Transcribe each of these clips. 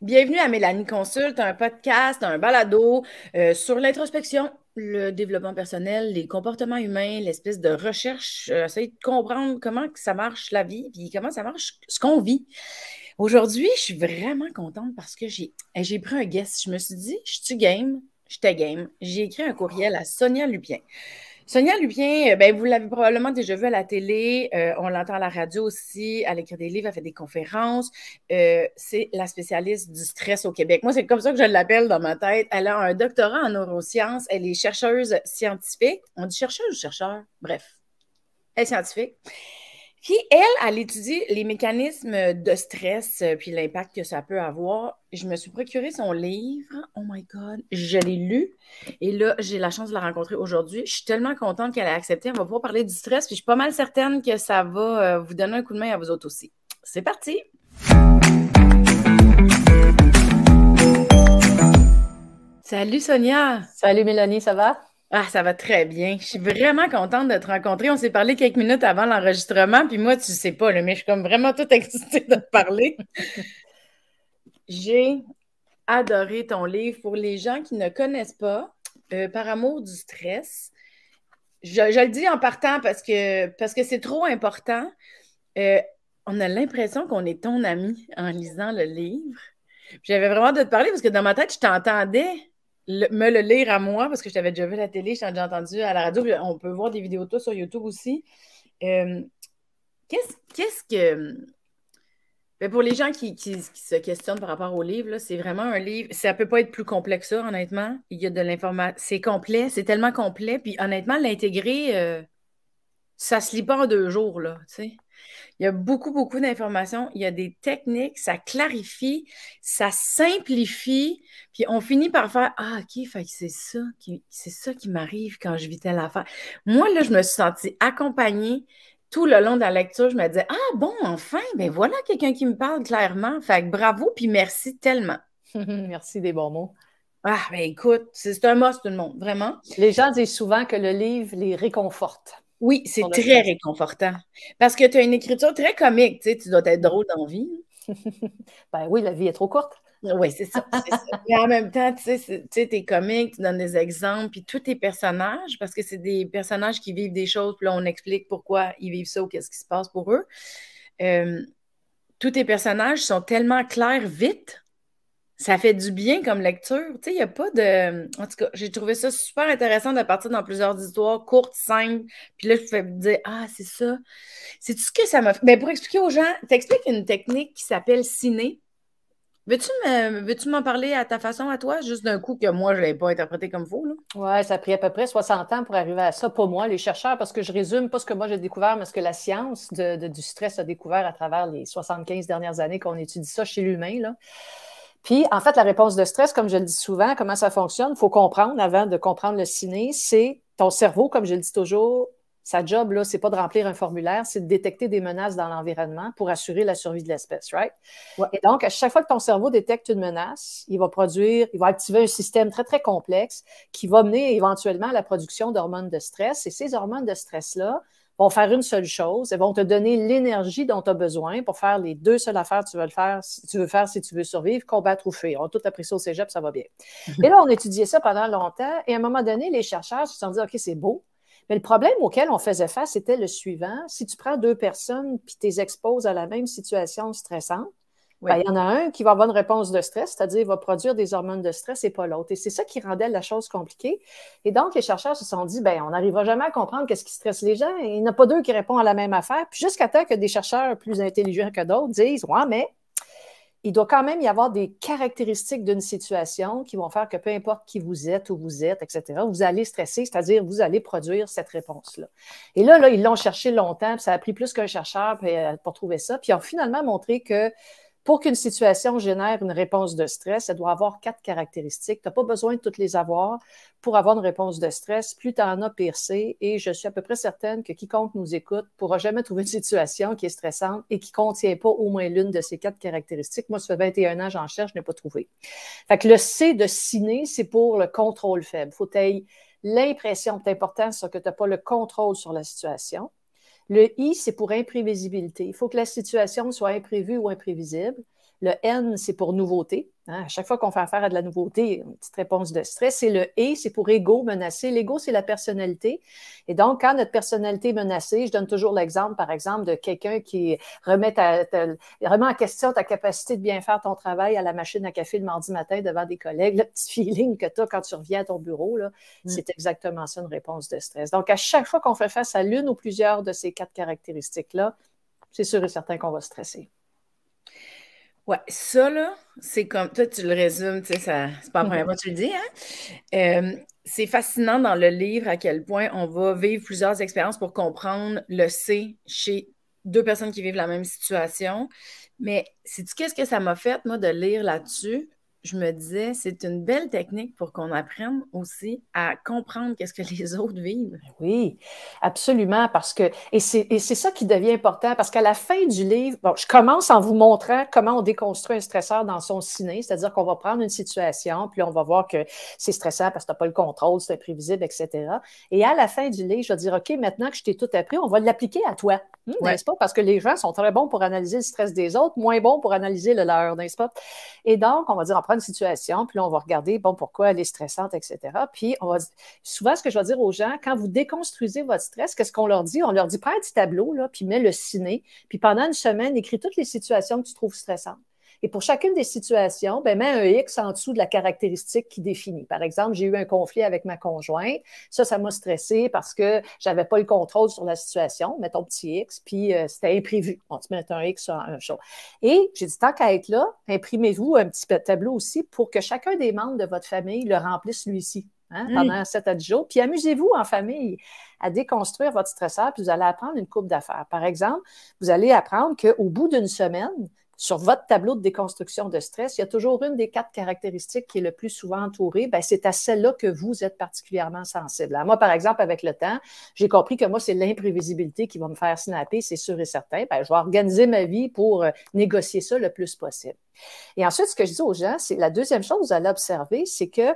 Bienvenue à Mélanie Consulte, un podcast, un balado euh, sur l'introspection, le développement personnel, les comportements humains, l'espèce de recherche, euh, essayer de comprendre comment ça marche la vie, puis comment ça marche ce qu'on vit. Aujourd'hui, je suis vraiment contente parce que j'ai, eh, j'ai pris un guest. Je me suis dit, je suis game, t'ai game. J'ai écrit un courriel à Sonia Lupien. Sonia Lupien, euh, ben, vous l'avez probablement déjà vu à la télé, euh, on l'entend à la radio aussi, elle écrit des livres, elle fait des conférences. Euh, c'est la spécialiste du stress au Québec. Moi, c'est comme ça que je l'appelle dans ma tête. Elle a un doctorat en neurosciences, elle est chercheuse scientifique. On dit chercheuse ou chercheur? Bref, elle est scientifique qui, elle, elle étudie les mécanismes de stress euh, puis l'impact que ça peut avoir. Je me suis procuré son livre. Oh my God, je l'ai lu. Et là, j'ai la chance de la rencontrer aujourd'hui. Je suis tellement contente qu'elle ait accepté. On va pouvoir parler du stress. Puis je suis pas mal certaine que ça va euh, vous donner un coup de main à vous autres aussi. C'est parti! Salut Sonia! Salut Mélanie, ça va? Ah, ça va très bien. Je suis vraiment contente de te rencontrer. On s'est parlé quelques minutes avant l'enregistrement, puis moi, tu sais pas, mais je suis comme vraiment toute excitée de te parler. J'ai adoré ton livre. Pour les gens qui ne connaissent pas, euh, Par amour du stress, je, le dis en partant parce que parce que c'est trop important. Euh, on a l'impression qu'on est ton ami en lisant le livre. J'avais vraiment de te parler parce que dans ma tête, je t'entendais me le lire à moi, parce que je t'avais déjà vu la télé, je déjà entendu à la radio, on peut voir des vidéos de toi sur YouTube aussi. Euh, qu'est-ce, quest que. Ben, pour les gens qui, se questionnent par rapport au livre, c'est vraiment un livre. Ça ne peut pas être plus complexe que ça, honnêtement. Il y a de l'information. C'est complet, c'est tellement complet. Puis honnêtement, l'intégrer, euh, ça se lit pas en deux jours, là, tu sais. Il y a beaucoup, beaucoup d'informations. Il y a des techniques, ça clarifie, ça simplifie, puis on finit par faire Ah, OK, c'est ça qui, c'est ça qui m'arrive quand je vis telle affaire. Moi, là, je me suis sentie accompagnée tout le long de la lecture. Je me disais Ah, bon, enfin, mais ben voilà quelqu'un qui me parle clairement. Fait que bravo, puis merci tellement. merci des bons mots. Ah, ben écoute, c'est un must, tout le monde, vraiment. Les gens disent souvent que le livre les réconforte. Oui, c'est très réconfortant. Parce que tu as une écriture très comique, tu sais, tu dois être drôle dans la vie. Hein. ben oui, la vie est trop courte. Oui, c'est ça, ça, en même temps, tu sais, tu es comique, tu donnes des exemples, puis tous tes personnages, parce que c'est des personnages qui vivent des choses, puis là, on explique pourquoi ils vivent ça ou qu'est-ce qui se passe pour eux. Euh, tous tes personnages sont tellement clairs vite ça fait du bien comme lecture. Tu sais, il n'y a pas de. En tout cas, j'ai trouvé ça super intéressant de partir dans plusieurs histoires courtes, simples. Puis là, je me me dire, ah, c'est ça. C'est tout ce que ça m'a fait. Ben, pour expliquer aux gens, t'expliques une technique qui s'appelle ciné. Veux-tu m'en parler à ta façon, à toi, juste d'un coup que moi, je ne l'avais pas interprété comme faux? Oui, ça a pris à peu près 60 ans pour arriver à ça, pas moi, les chercheurs, parce que je résume pas ce que moi j'ai découvert, mais ce que la science du stress a découvert à travers les 75 dernières années qu'on étudie ça chez l'humain. là. Puis, en fait, la réponse de stress, comme je le dis souvent, comment ça fonctionne, il faut comprendre avant de comprendre le ciné, c'est ton cerveau, comme je le dis toujours, sa job, là, c'est pas de remplir un formulaire, c'est de détecter des menaces dans l'environnement pour assurer la survie de l'espèce, right? Et donc, à chaque fois que ton cerveau détecte une menace, il va produire, il va activer un système très, très complexe qui va mener éventuellement à la production d'hormones de stress. Et ces hormones de stress-là, vont faire une seule chose et vont te donner l'énergie dont tu as besoin pour faire les deux seules affaires que tu veux, faire, si tu veux faire si tu veux survivre, combattre ou fuir. On a tout appris ça au cégep, ça va bien. Et mhm. là, on étudiait ça pendant longtemps et à un moment donné, les chercheurs se sont dit, OK, c'est beau, mais le problème auquel on faisait face était le suivant. Si tu prends deux personnes puis tu les exposes à la même situation stressante, ben, il y en a un qui va avoir une réponse de stress, c'est-à-dire va produire des hormones de stress et pas l'autre. Et c'est ça qui rendait la chose compliquée. Et donc, les chercheurs se sont dit, ben, on n'arrivera jamais à comprendre qu'est-ce qui stresse les gens. il n'y en a pas deux qui répondent à la même affaire. Puis jusqu'à temps que des chercheurs plus intelligents que d'autres disent, ouais, mais il doit quand même y avoir des caractéristiques d'une situation qui vont faire que peu importe qui vous êtes, où vous êtes, etc., vous allez stresser, c'est-à-dire vous allez produire cette réponse-là. Et là, là ils l'ont cherché longtemps, puis ça a pris plus qu'un chercheur euh, pour trouver ça, puis ils ont finalement montré que pour qu'une situation génère une réponse de stress, elle doit avoir quatre caractéristiques. Tu n'as pas besoin de toutes les avoir pour avoir une réponse de stress. Plus tu en as, percé Et je suis à peu près certaine que quiconque nous écoute pourra jamais trouver une situation qui est stressante et qui ne contient pas au moins l'une de ces quatre caractéristiques. Moi, ça fait 21 ans, j'en cherche, je n'ai pas trouvé. Fait le C de ciné, c'est pour le contrôle faible. Faut que l'impression, c'est important, que tu n'as pas le contrôle sur la situation. Le I, c'est pour imprévisibilité. Il faut que la situation soit imprévue ou imprévisible. Le N, c'est pour nouveauté. Hein. À chaque fois qu'on fait affaire à de la nouveauté, une petite réponse de stress. Et le E, c'est pour égo, menacé. L'ego, c'est la personnalité. Et donc, quand notre personnalité est menacée, je donne toujours l'exemple, par exemple, de quelqu'un qui remet, à en question ta capacité de bien faire ton travail à la machine à café le mardi matin devant des collègues. Le petit feeling que tu as quand tu reviens à ton bureau, mm. c'est exactement ça, une réponse de stress. Donc, à chaque fois qu'on fait face à l'une ou plusieurs de ces quatre caractéristiques-là, c'est sûr et certain qu'on va stresser. Ouais, ça, là, c'est comme. Toi, tu le résumes, tu sais, c'est pas la première mm-hmm. fois que tu le dis, hein? c'est fascinant dans le livre à quel point on va vivre plusieurs expériences pour comprendre le C chez deux personnes qui vivent la même situation. Mais sais-tu qu'est-ce que ça m'a fait, moi, de lire là-dessus? je me disais, c'est une belle technique pour qu'on apprenne aussi à comprendre qu'est-ce que les autres vivent. Ben oui, absolument, parce que, et c'est ça qui devient important, parce qu'à la fin du livre, je commence en vous montrant comment on déconstruit un stresseur dans son ciné, c'est-à-dire qu'on va prendre une situation, puis on va voir que c'est stressant parce que tu n'as pas le contrôle, c'est imprévisible, etc. Et à la fin du livre, je vais dire, OK, maintenant que je t'ai tout appris, on va l'appliquer à toi, hein, n'est-ce pas? Parce que les gens sont très bons pour analyser le stress des autres, moins bons pour analyser le leur, n'est-ce pas? Et donc, on va dire, une situation, puis là, on va regarder, bon, pourquoi elle est stressante, etc. Puis on va, souvent, ce que je vais dire aux gens, quand vous déconstruisez votre stress, qu'est-ce qu'on leur dit? On leur dit, prends un petit tableau, là, puis mets le ciné, puis pendant une semaine, écris toutes les situations que tu trouves stressantes. Et pour chacune des situations, ben, mets un X en dessous de la caractéristique qui définit. Par exemple, j'ai eu un conflit avec ma conjointe. Ça, ça m'a stressé parce que j'avais pas le contrôle sur la situation. Mets ton petit X, puis euh, c'était imprévu. On te met un X sur un chose. Et j'ai dit, tant qu'à être là, imprimez-vous un petit tableau aussi pour que chacun des membres de votre famille le remplisse lui-ci. Hein, mm. pendant 7 à 10 jours. Puis amusez-vous en famille à déconstruire votre stresseur, puis vous allez apprendre une coupe d'affaires. Par exemple, vous allez apprendre qu'au bout d'une semaine, sur votre tableau de déconstruction de stress, il y a toujours une des quatre caractéristiques qui est le plus souvent entourée. Ben, c'est à celle-là que vous êtes particulièrement sensible. moi, par exemple, avec le temps, j'ai compris que moi, c'est l'imprévisibilité qui va me faire snapper, c'est sûr et certain. Ben, je vais organiser ma vie pour euh, négocier ça le plus possible. Et ensuite, ce que je dis aux gens, c'est la deuxième chose à l'observer, c'est que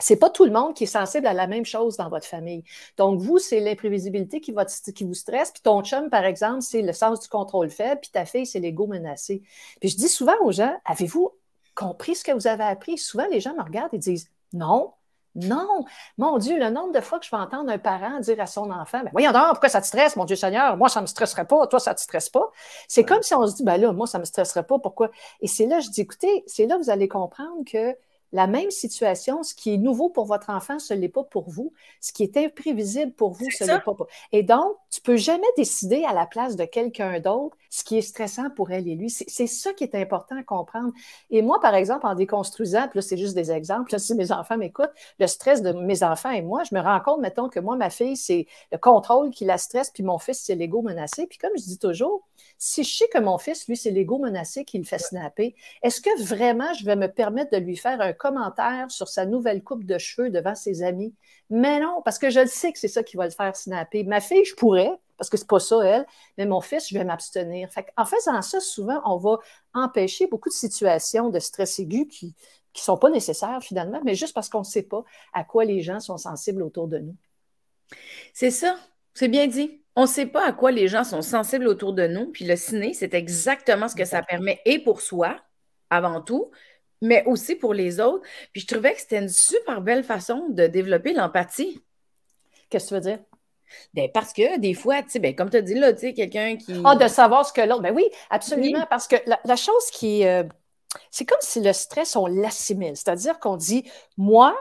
c'est pas tout le monde qui est sensible à la même chose dans votre famille. Donc, vous, c'est l'imprévisibilité qui, vous stresse. Puis ton chum, par exemple, c'est le sens du contrôle faible. Puis ta fille, c'est l'ego menacé. Puis je dis souvent aux gens, avez-vous compris ce que vous avez appris? Souvent, les gens me regardent et disent, non, non. Mon Dieu, le nombre de fois que je vais entendre un parent dire à son enfant, ben, voyons donc, pourquoi ça te stresse, mon Dieu Seigneur? Moi, ça me stresserait pas. Toi, ça te stresse pas. C'est comme si on se dit, ben là, moi, ça me stresserait pas. Pourquoi? Et c'est là, je dis, écoutez, c'est là que vous allez comprendre que la même situation, ce qui est nouveau pour votre enfant, ce n'est pas pour vous. Ce qui est imprévisible pour vous, ce n'est pas pour Et donc, tu peux jamais décider à la place de quelqu'un d'autre ce qui est stressant pour elle et lui. C'est ça qui est important à comprendre. Et moi, par exemple, en déconstruisant, puis là, c'est juste des exemples, là, si mes enfants m'écoutent, le stress de mes enfants et moi, je me rends compte, mettons, que moi, ma fille, c'est le contrôle qui la stresse, puis mon fils, c'est l'ego menacé. Puis comme je dis toujours, si je sais que mon fils, lui, c'est l'ego menacé qui le fait snapper, est-ce que vraiment je vais me permettre de lui faire un commentaire sur sa nouvelle coupe de cheveux devant ses amis. Mais non, parce que je le sais que c'est ça qui va le faire snapper. Ma fille, je pourrais, parce que c'est pas ça, elle, mais mon fils, je vais m'abstenir. Fait en faisant ça, souvent, on va empêcher beaucoup de situations de stress aigu qui ne sont pas nécessaires finalement, mais juste parce qu'on ne sait pas à quoi les gens sont sensibles autour de nous. C'est ça, c'est bien dit. On ne sait pas à quoi les gens sont sensibles autour de nous, puis le ciné, c'est exactement ce que ça permet et pour soi, avant tout, mais aussi pour les autres. Puis je trouvais que c'était une super belle façon de développer l'empathie. Qu'est-ce que tu veux dire? Ben parce que des fois, tu sais, ben comme tu as dit là, quelqu'un qui. Ah, de savoir ce que l'autre. Ben oui, absolument. Parce que la, chose qui. Euh, c'est comme si le stress, on l'assimile. C'est-à-dire qu'on dit, moi,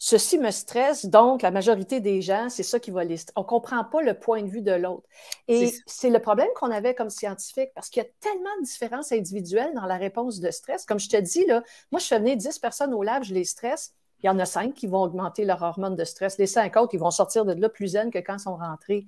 Ceci me stresse, donc la majorité des gens, c'est ça qui va les On ne comprend pas le point de vue de l'autre. Et c'est le problème qu'on avait comme scientifique, parce qu'il y a tellement de différences individuelles dans la réponse de stress. Comme je te dis, là, moi, je fais venir 10 personnes au lab, je les stresse. Il y en a cinq qui vont augmenter leur hormone de stress. Les 5 autres, ils vont sortir de là plus zen que quand ils sont rentrés.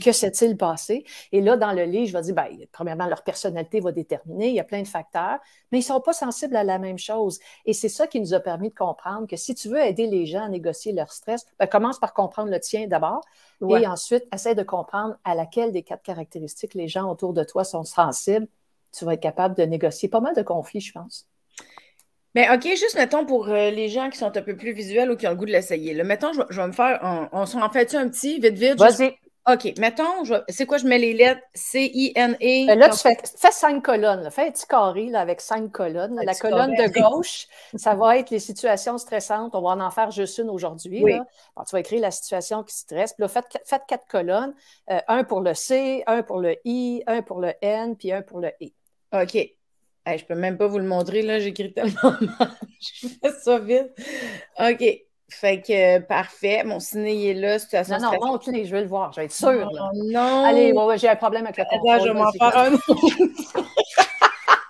Que s'est-il passé? Et là, dans le lit, je vais dire, ben, premièrement, leur personnalité va déterminer, il y a plein de facteurs, mais ils ne sont pas sensibles à la même chose. Et c'est ça qui nous a permis de comprendre que si tu veux aider les gens à négocier leur stress, ben, commence par comprendre le tien d'abord et ensuite, essaie de comprendre à laquelle des quatre caractéristiques les gens autour de toi sont sensibles. Tu vas être capable de négocier pas mal de conflits, je pense. Mais ben, OK, juste mettons pour euh, les gens qui sont un peu plus visuels ou qui ont le goût de l'essayer. Mettons, je, je, vais me faire. On, on s'en fait un petit, vite, vite? Vas-y. OK, mettons, c'est quoi, je mets les lettres C-I-N-E. Ben là, tu fais, cinq colonnes. Fais un petit carré avec cinq colonnes. La colonne de gauche, ça va être les situations stressantes. On va en faire juste une aujourd'hui. tu vas écrire la situation qui stresse. Puis là, faites, quatre colonnes. Euh, un pour le C, un pour le I, un pour le N, puis un pour le E. OK. Je je peux même pas vous le montrer, là. J'écris tellement mal. je fais ça vite. OK. Fait que euh, parfait, mon ciné est là, situation. Non, non, je vais le voir, je vais être sûre. Non, non, Allez, j'ai un problème avec le contrôle. je vais m'en faire un autre.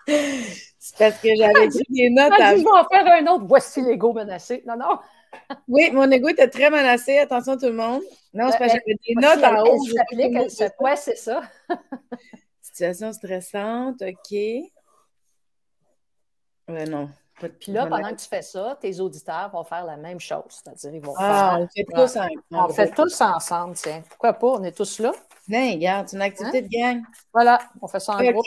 C'est parce que j'avais pris des notes. je vais en faire un autre. Voici l'ego menacé. Non, non. oui, mon ego était très menacé. Attention tout le monde. Non, c'est euh, parce que j'avais des euh, notes en haut. c'est ça. Situation stressante, OK. Ouais, non. Puis là, pendant que tu fais ça, tes auditeurs vont faire la même chose. C'est-à-dire, ils vont ah, faire. On fait tous, on fait tous ensemble, tiens. Pourquoi pas? On est tous là. Viens, regarde, c'est une hein? activité de gang. Voilà, on fait ça en groupe.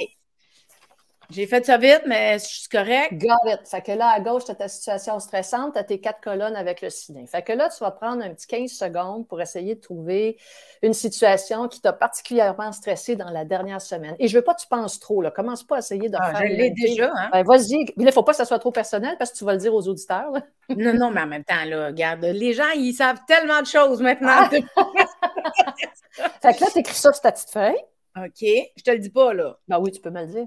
J'ai fait ça vite, mais je suis correct. Got it. Fait que là, à gauche, tu as ta situation stressante, tu as tes quatre colonnes avec le ciné. Fait que là, tu vas prendre un petit 15 secondes pour essayer de trouver une situation qui t'a particulièrement stressé dans la dernière semaine. Et je veux pas que tu penses trop, là. Commence pas à essayer de ah, faire. Je l'ai déjà, hein? Ben, vas-y. Il ne faut pas que ça soit trop personnel parce que tu vas le dire aux auditeurs, Non, non, mais en même temps, là, regarde, les gens, ils savent tellement de choses maintenant. Ah! fait que là, tu écris ça sur ta petite feuille. OK. Je te le dis pas, là. Ben oui, tu peux me le dire.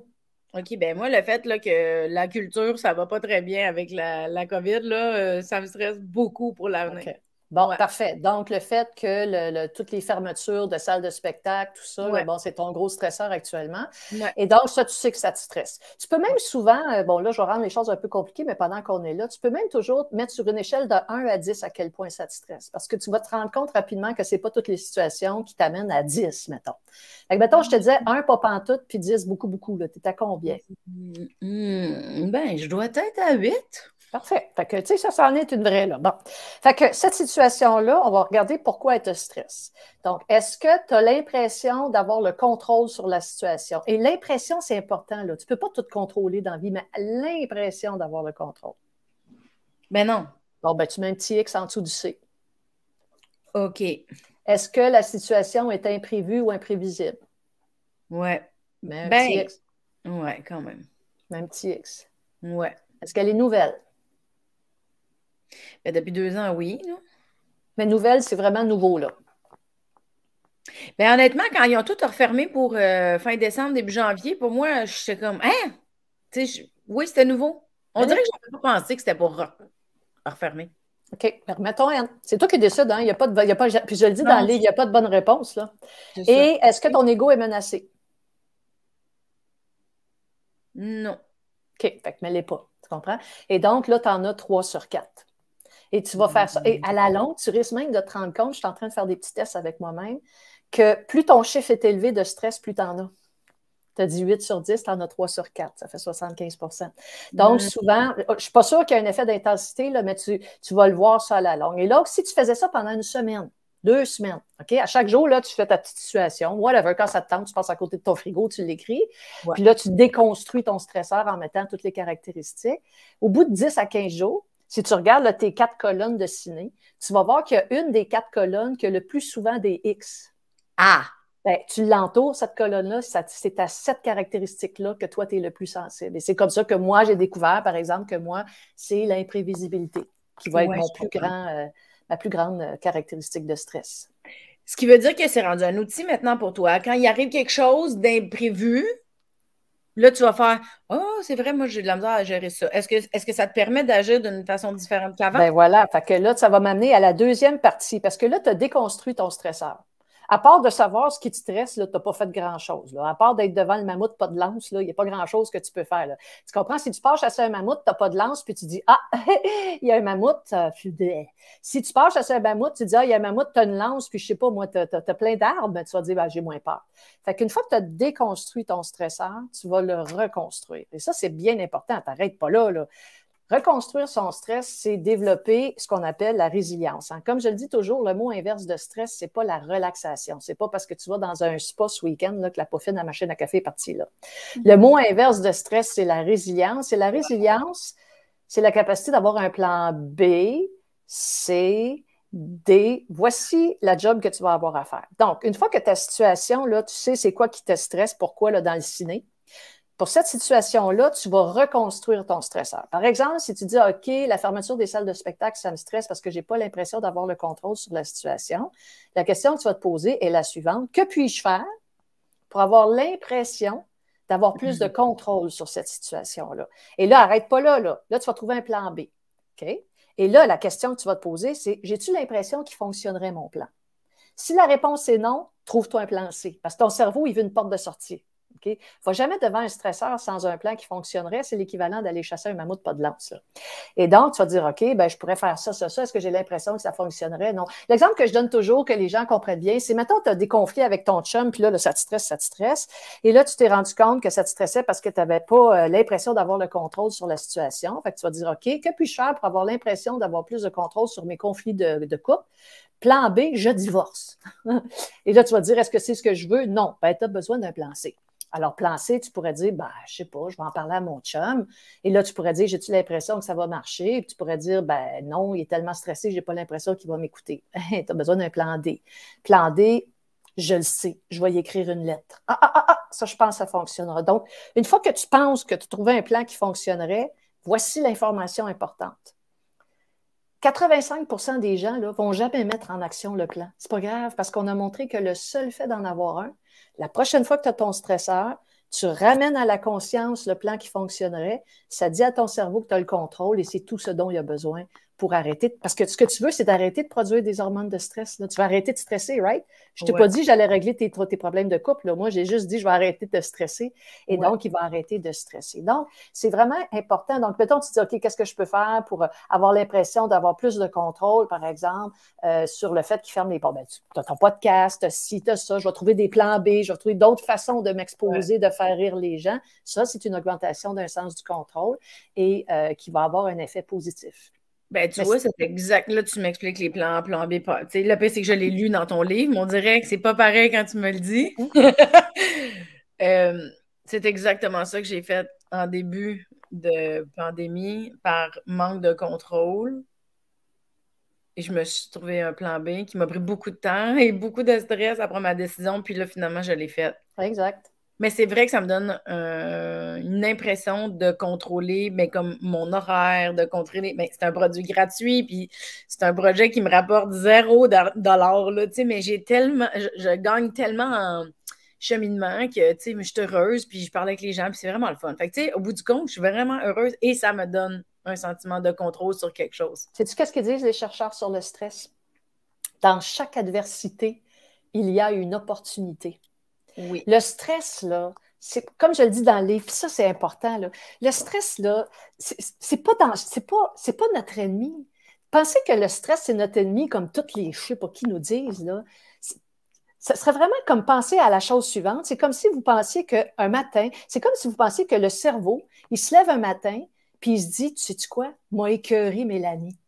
OK, ben moi, le fait là, que la culture, ça va pas très bien avec la, la COVID, là, euh, ça me stresse beaucoup pour l'avenir. Bon, parfait. Donc, le fait que le, toutes les fermetures de salles de spectacle, tout ça, bon, c'est ton gros stresseur actuellement. Et donc, ça, tu sais que ça te stresse. Tu peux même souvent, euh, bon, là, je vais rendre les choses un peu compliquées, mais pendant qu'on est là, tu peux même toujours te mettre sur une échelle de 1 à 10 à quel point ça te stresse. Parce que tu vas te rendre compte rapidement que c'est pas toutes les situations qui t'amènent à 10, mettons. Fait que, mettons, je te mm. disais 1 pas pantoute, puis 10 beaucoup, beaucoup. Tu es à combien? Mm, mm, ben, je dois être à 8. Parfait. que, tu sais, ça, en est une vraie, là. Bon. que cette situation-là, on va regarder pourquoi elle te stresse. Donc, est-ce que tu as l'impression d'avoir le contrôle sur la situation? Et l'impression, c'est important, là. Tu peux pas tout contrôler dans la vie, mais l'impression d'avoir le contrôle. Ben non. Bon, ben, tu mets un petit X en dessous du C. OK. Est-ce que la situation est imprévue ou imprévisible? Ouais. Mais ben X. Ouais, quand même. Même petit X. Ouais. Est-ce qu'elle est nouvelle? Ben, depuis deux ans, oui. Mais nouvelle, c'est vraiment nouveau, là. Mais ben, honnêtement, quand ils ont tout refermé pour euh, fin décembre, début janvier, pour moi, je suis comme, hein? Oui, c'était nouveau. On ben dirait que je n'avais pas pensé que c'était pour refermer. OK. Permettons, hein. c'est toi qui décides. Hein? Il a pas il a puis je le dis dans le il n'y a pas de bonne réponse. Là. Et est-ce que ton ego est menacé? Non. OK. Fait que, mais l'est pas. Tu comprends? Et donc, là, tu en as 3 sur 4. Et tu vas faire ça. Et à la longue, tu risques même de te rendre compte, je suis en train de faire des petits tests avec moi-même, que plus ton chiffre est élevé de stress, plus tu en as. Tu as dit 8 sur 10, tu en as 3 sur 4, ça fait 75 Donc, souvent, oh, je ne suis pas sûre qu'il y a un effet d'intensité, mais tu, vas le voir ça à la longue. Et là, si tu faisais ça pendant une semaine, deux semaines, OK? À chaque jour, là, tu fais ta petite situation, whatever, quand ça te tente, tu passes à côté de ton frigo, tu l'écris, puis là, tu déconstruis ton stresseur en mettant toutes les caractéristiques. Au bout de 10 à 15 jours, si tu regardes tes quatre colonnes de ciné, tu vas voir qu'il y a une des quatre colonnes qui a le plus souvent des X. Ah! Ben, tu l'entoures, cette colonne-là, c'est à cette caractéristique-là que toi, tu es le plus sensible. Et c'est comme ça que moi, j'ai découvert, par exemple, que moi, c'est l'imprévisibilité qui va être mon plus grand, euh, ma plus grande euh, caractéristique de stress. Ce qui veut dire que c'est rendu un outil maintenant pour toi. Quand il arrive quelque chose d'imprévu, Là, tu vas faire oh, c'est vrai, moi, j'ai de la misère à gérer ça. Est-ce que, est que ça te permet d'agir d'une façon différente qu'avant? Ben voilà. que là, ça va m'amener à la deuxième partie parce que là, tu as déconstruit ton stresseur à part de savoir ce qui te stresse, tu n'as pas fait de grand-chose. À part d'être devant le mammouth, pas de lance, il n'y a pas grand-chose que tu peux faire. Tu comprends? Si tu pars chasser un mammouth, tu n'as pas de lance, puis tu dis Ah, il y a un mammouth. Euh, si tu pars chasser un mammouth, tu dis Ah, il y a un mammouth, tu as une lance, puis je sais pas, moi, tu as, plein d'arbres, ben, tu vas dire ben, J'ai moins peur. Fait qu'une fois que tu as déconstruit ton stresseur, tu vas le reconstruire. Et ça, c'est bien important. Tu pas là. là. Reconstruire son stress, c'est développer ce qu'on appelle la résilience. Hein. Comme je le dis toujours, le mot inverse de stress, c'est pas la relaxation. C'est pas parce que tu vas dans un spa ce week-end là, que la peau à la machine à café est partie là. Mm-hmm. Le mot inverse de stress, c'est la résilience. Et la résilience, c'est la capacité d'avoir un plan B, C, D. Voici la job que tu vas avoir à faire. Donc, une fois que ta situation, là, tu sais c'est quoi qui te stresse, pourquoi là, dans le ciné, pour cette situation-là, tu vas reconstruire ton stresseur. Par exemple, si tu dis, OK, la fermeture des salles de spectacle, ça me stresse parce que j'ai pas l'impression d'avoir le contrôle sur la situation, la question que tu vas te poser est la suivante. Que puis-je faire pour avoir l'impression d'avoir plus de contrôle sur cette situation-là? Et là, arrête pas là, là. tu vas trouver un plan B. OK? Et là, la question que tu vas te poser, c'est, j'ai-tu l'impression qu'il fonctionnerait mon plan? Si la réponse est non, trouve-toi un plan C, parce que ton cerveau, il veut une porte de sortie ne Va jamais devant un stresseur sans un plan qui fonctionnerait. C'est l'équivalent d'aller chasser un mammouth pas de lance. Et donc, tu vas dire, OK, ben, je pourrais faire ça, ça, ça. Est-ce que j'ai l'impression que ça fonctionnerait? Non. L'exemple que je donne toujours, que les gens comprennent bien, c'est maintenant tu as des conflits avec ton chum, puis là, là, ça te stresse, ça te stresse. Et là, tu t'es rendu compte que ça te stressait parce que tu n'avais pas euh, l'impression d'avoir le contrôle sur la situation. Fait que tu vas dire, OK, que puis-je faire pour avoir l'impression d'avoir plus de contrôle sur mes conflits de, couple? Plan B, je divorce. Et là, tu vas dire, est-ce que c'est ce que je veux? Non. Ben, tu as besoin d'un plan C. Alors, plan C, tu pourrais dire, ben, je sais pas, je vais en parler à mon chum. Et là, tu pourrais dire, j'ai-tu l'impression que ça va marcher? puis, tu pourrais dire, ben non, il est tellement stressé, j'ai pas l'impression qu'il va m'écouter. tu as besoin d'un plan D. Plan D, je le sais, je vais y écrire une lettre. Ah, ah, ah, ah ça, je pense, ça fonctionnera. Donc, une fois que tu penses que tu trouves un plan qui fonctionnerait, voici l'information importante. 85 des gens ne vont jamais mettre en action le plan. C'est pas grave parce qu'on a montré que le seul fait d'en avoir un, la prochaine fois que tu as ton stresseur, tu ramènes à la conscience le plan qui fonctionnerait. Ça dit à ton cerveau que tu as le contrôle et c'est tout ce dont il a besoin pour arrêter. Parce que ce que tu veux, c'est d'arrêter de produire des hormones de stress. Tu vas arrêter de stresser, right? Je t'ai pas dit j'allais régler tes, problèmes de couple. Moi, j'ai juste dit je vais arrêter de stresser. Et donc, il va arrêter de stresser. Donc, c'est vraiment important. Donc, peut être tu dis, OK, qu'est-ce que je peux faire pour euh, avoir l'impression d'avoir plus de contrôle, par exemple, euh, sur le fait qu'il ferme les portes? Ben, tu as ton podcast, si tu as ça. Je vais trouver des plans B, je vais trouver d'autres façons de m'exposer, de faire rire les gens. Ça, c'est une augmentation d'un sens du contrôle et euh, qui va avoir un effet positif. Ben, tu ben, vois, c'est exact. Là, tu m'expliques les plans, plan B, pas. Tu sais, le c'est que je l'ai lu dans ton livre, mais on dirait que c'est pas pareil quand tu me le dis. Hein? Euh, c'est exactement ça que j'ai fait en début de pandémie par manque de contrôle. Et je me suis trouvé un plan B qui m'a pris beaucoup de temps et beaucoup de stress après ma décision. Puis là, finalement, je l'ai fait Exact. Mais c'est vrai que ça me donne euh, une impression de contrôler, mais comme mon horaire, de contrôler. Mais c'est un produit gratuit, puis c'est un projet qui me rapporte zéro dollar, là, tu mais j'ai tellement, je, gagne tellement en cheminement que, tu sais, je suis heureuse, puis je parle avec les gens, puis c'est vraiment le fun. Fait tu sais, au bout du compte, je suis vraiment heureuse et ça me donne un sentiment de contrôle sur quelque chose. Sais-tu qu'est-ce que disent les chercheurs sur le stress? Dans chaque adversité, il y a une opportunité. Le stress, là, c'est comme je le dis dans le livre, ça c'est important. Le stress, là, c'est pas, pas, pas notre ennemi. Penser que le stress, c'est notre ennemi, comme toutes les je pas qui nous disent. ce serait vraiment comme penser à la chose suivante. C'est comme si vous pensiez qu'un matin, c'est comme si vous pensiez que le cerveau, il se lève un matin, puis il se dit, tu sais-tu quoi? moi, écœuré Mélanie.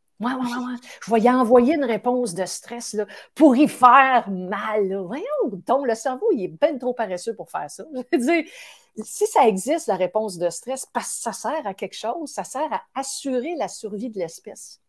Je vais envoyer une réponse de stress pour y faire mal. Voyons, donc le cerveau, il est bien trop paresseux pour faire ça. Je veux si ça existe, la réponse de stress, parce que ça sert à quelque chose, ça sert à assurer la survie de l'espèce.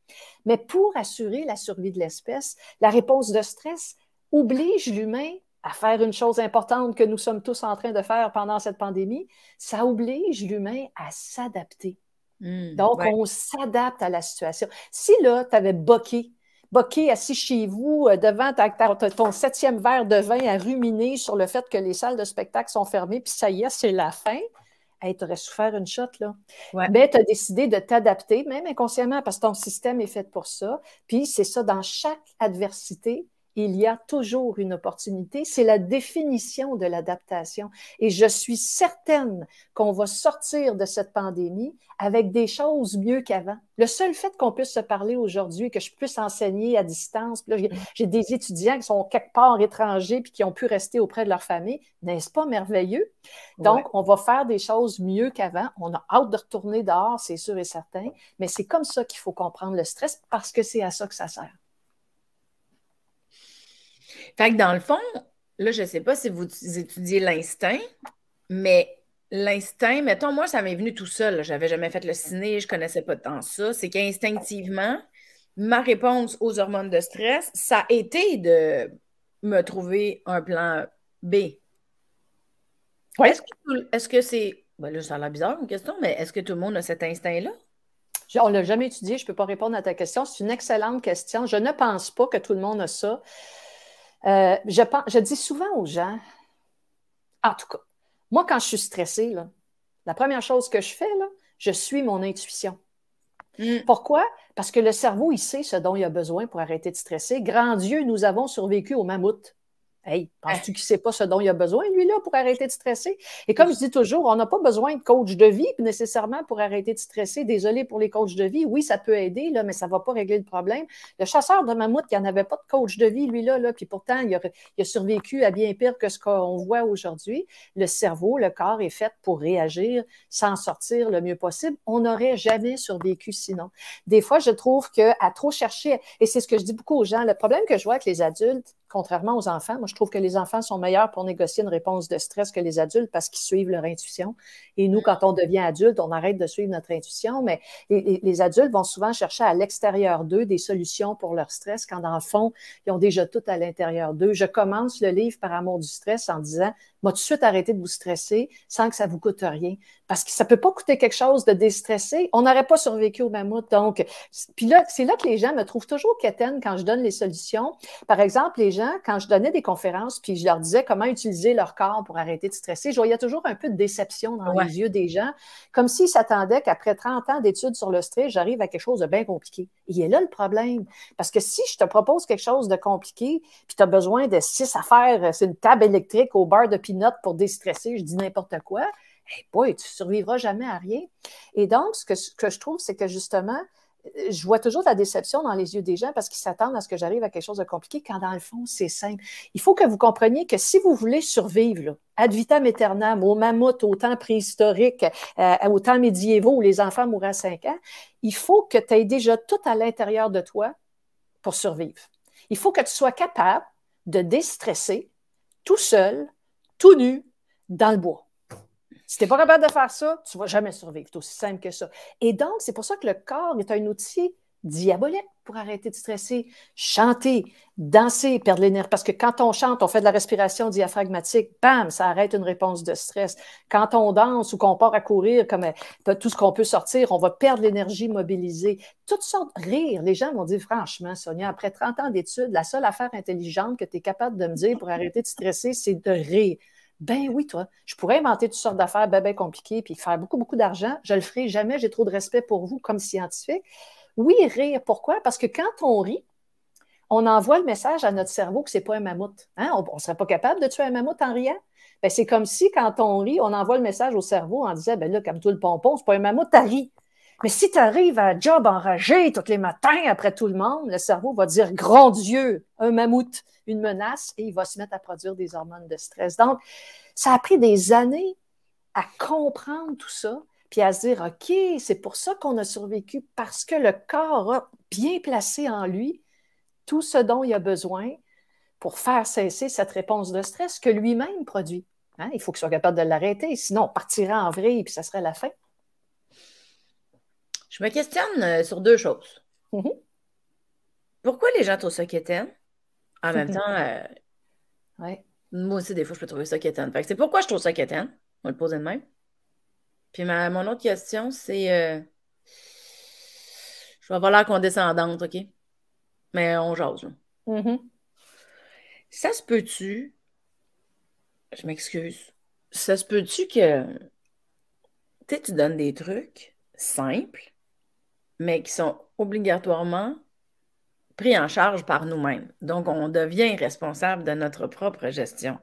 Mais pour assurer la survie de l'espèce, la réponse de stress oblige l'humain à faire une chose importante que nous sommes tous en train de faire pendant cette pandémie. Ça oblige l'humain à s'adapter. Hmm, Donc, on s'adapte à la situation. Si là, tu avais boqué, boqué assis chez vous euh, devant ton septième verre de vin à ruminer sur le fait que les salles de spectacle sont fermées, puis ça y est, c'est la fin. tu aurais souffert une shot, là. Mais ben, tu as décidé de t'adapter, même inconsciemment, parce que ton système est fait pour ça. Puis c'est ça, dans chaque adversité, il y a toujours une opportunité. C'est la définition de l'adaptation. Et je suis certaine qu'on va sortir de cette pandémie avec des choses mieux qu'avant. Le seul fait qu'on puisse se parler aujourd'hui, que je puisse enseigner à distance, j'ai des étudiants qui sont quelque part étrangers puis qui ont pu rester auprès de leur famille, n'est-ce pas merveilleux? Donc, on va faire des choses mieux qu'avant. On a hâte de retourner dehors, c'est sûr et certain, mais c'est comme ça qu'il faut comprendre le stress parce que c'est à ça que ça sert. Fait que dans le fond, là, je ne sais pas si vous étudiez l'instinct, mais l'instinct, mettons, moi, ça m'est venu tout seul. Je n'avais jamais fait le ciné, je ne connaissais pas tant ça. C'est qu'instinctivement, ma réponse aux hormones de stress, ça a été de me trouver un plan B. Est-ce que c'est. -ce ben là, ça a l'air bizarre une question, mais est-ce que tout le monde a cet instinct-là? On ne l'a jamais étudié, je ne peux pas répondre à ta question. C'est une excellente question. Je ne pense pas que tout le monde a ça. Euh, je, je dis souvent aux gens, en tout cas, moi, quand je suis stressée, la première chose que je fais, là, je suis mon intuition. Mm. Pourquoi? Parce que le cerveau, il sait ce dont il a besoin pour arrêter de stresser. Grand Dieu, nous avons survécu au mammouth. Hey, ah. penses-tu qu'il ne sait pas ce dont il a besoin, lui-là, pour arrêter de stresser? Et comme je dis toujours, on n'a pas besoin de coach de vie nécessairement pour arrêter de stresser. Désolé pour les coachs de vie. Oui, ça peut aider, là, mais ça ne va pas régler le problème. Le chasseur de mammouth qui n'avait avait pas de coach de vie, lui-là, là, puis pourtant, il a, il a, survécu à bien pire que ce qu'on voit aujourd'hui. Le cerveau, le corps est fait pour réagir, s'en sortir le mieux possible. On n'aurait jamais survécu sinon. Des fois, je trouve qu'à trop chercher, et c'est ce que je dis beaucoup aux gens, le problème que je vois avec les adultes, contrairement aux enfants. Moi, je trouve que les enfants sont meilleurs pour négocier une réponse de stress que les adultes parce qu'ils suivent leur intuition. Et nous, quand on devient adulte, on arrête de suivre notre intuition, mais les, adultes vont souvent chercher à l'extérieur d'eux des solutions pour leur stress quand, dans le fond, ils ont déjà tout à l'intérieur d'eux. Je commence le livre par amour du stress en disant, va tout de suite arrêter de vous stresser sans que ça vous coûte rien. Parce que ça peut pas coûter quelque chose de déstresser. On n'aurait pas survécu au mammouth. Donc, puis là, c'est là que les gens me trouvent toujours quétaine quand je donne les solutions. Par exemple, les gens, quand je donnais des conférences, puis je leur disais comment utiliser leur corps pour arrêter de stresser, je voyais toujours un peu de déception dans les yeux des gens, comme s'ils s'attendaient qu'après 30 ans d'études sur le stress, j'arrive à quelque chose de bien compliqué. Et il a là le problème. Parce que si je te propose quelque chose de compliqué, puis tu as besoin de six affaires, euh, c'est une table électrique au bar de pizza, Note pour déstresser, je dis n'importe quoi. et hey boy, tu survivras jamais à rien. Et donc, ce que, je trouve, c'est que justement, euh, je vois toujours la déception dans les yeux des gens parce qu'ils s'attendent à ce que j'arrive à quelque chose de compliqué quand dans le fond, c'est simple. Il faut que vous compreniez que si vous voulez survivre, ad vitam aeternam, au mammouth, au temps préhistorique, euh, au temps médiévaux où les enfants mouraient à 5 ans, il faut que tu aies déjà tout à l'intérieur de toi pour survivre. Il faut que tu sois capable de déstresser tout seul tout nu dans le bois. Si tu pas capable de faire ça, tu ne vas jamais survivre. C'est aussi simple que ça. Et donc, c'est pour ça que le corps est un outil diabolique pour arrêter de stresser, chanter, danser, perdre l'énergie. Parce que quand on chante, on fait de la respiration diaphragmatique, bam, ça arrête une réponse de stress. Quand on danse ou qu'on part à courir, comme euh, tout ce qu'on peut sortir, on va perdre l'énergie mobilisée. Toutes sortes de rires. Les gens vont dire, franchement, Sonia, après 30 ans d'études, la seule affaire intelligente que tu es capable de me dire pour arrêter de stresser, c'est de rire. Ben oui, toi, je pourrais inventer toutes sortes d'affaires ben, ben compliquées puis faire beaucoup, beaucoup d'argent. Je le ferai jamais. J'ai trop de respect pour vous comme scientifique. Oui, rire. Pourquoi? Parce que quand on rit, on envoie le message à notre cerveau que c'est pas un mammouth. Hein? On ne serait pas capable de tuer un mammouth en riant. Ben, c'est comme si, quand on rit, on envoie le message au cerveau en disant, ben là, comme tout le pompon, c'est pas un mammouth, t'as ri. Mais si tu arrives à un job enragé tous les matins après tout le monde, le cerveau va dire grand Dieu, un mammouth, une menace, et il va se mettre à produire des hormones de stress. Donc, ça a pris des années à comprendre tout ça, puis à se dire OK, c'est pour ça qu'on a survécu, parce que le corps a bien placé en lui tout ce dont il a besoin pour faire cesser cette réponse de stress que lui-même produit. Hein, il faut qu'il soit capable de l'arrêter, sinon on partirait en vrille, puis ça serait la fin. Je me questionne euh, sur deux choses. Mhm. Pourquoi les gens trouvent ça quétaine? En même temps, euh, moi aussi, des fois, je peux trouver ça quétaine. Fait c'est pourquoi je trouve ça quétaine. On va le poser de même. Puis ma, mon autre question, c'est... Euh, je vais avoir l'air condescendante, OK? Mais on jase, mhm. Ça se peut-tu... Je m'excuse. Ça se peut-tu que... Tu sais, tu donnes des trucs simples mais qui sont obligatoirement pris en charge par nous-mêmes. Donc, on devient responsable de notre propre gestion.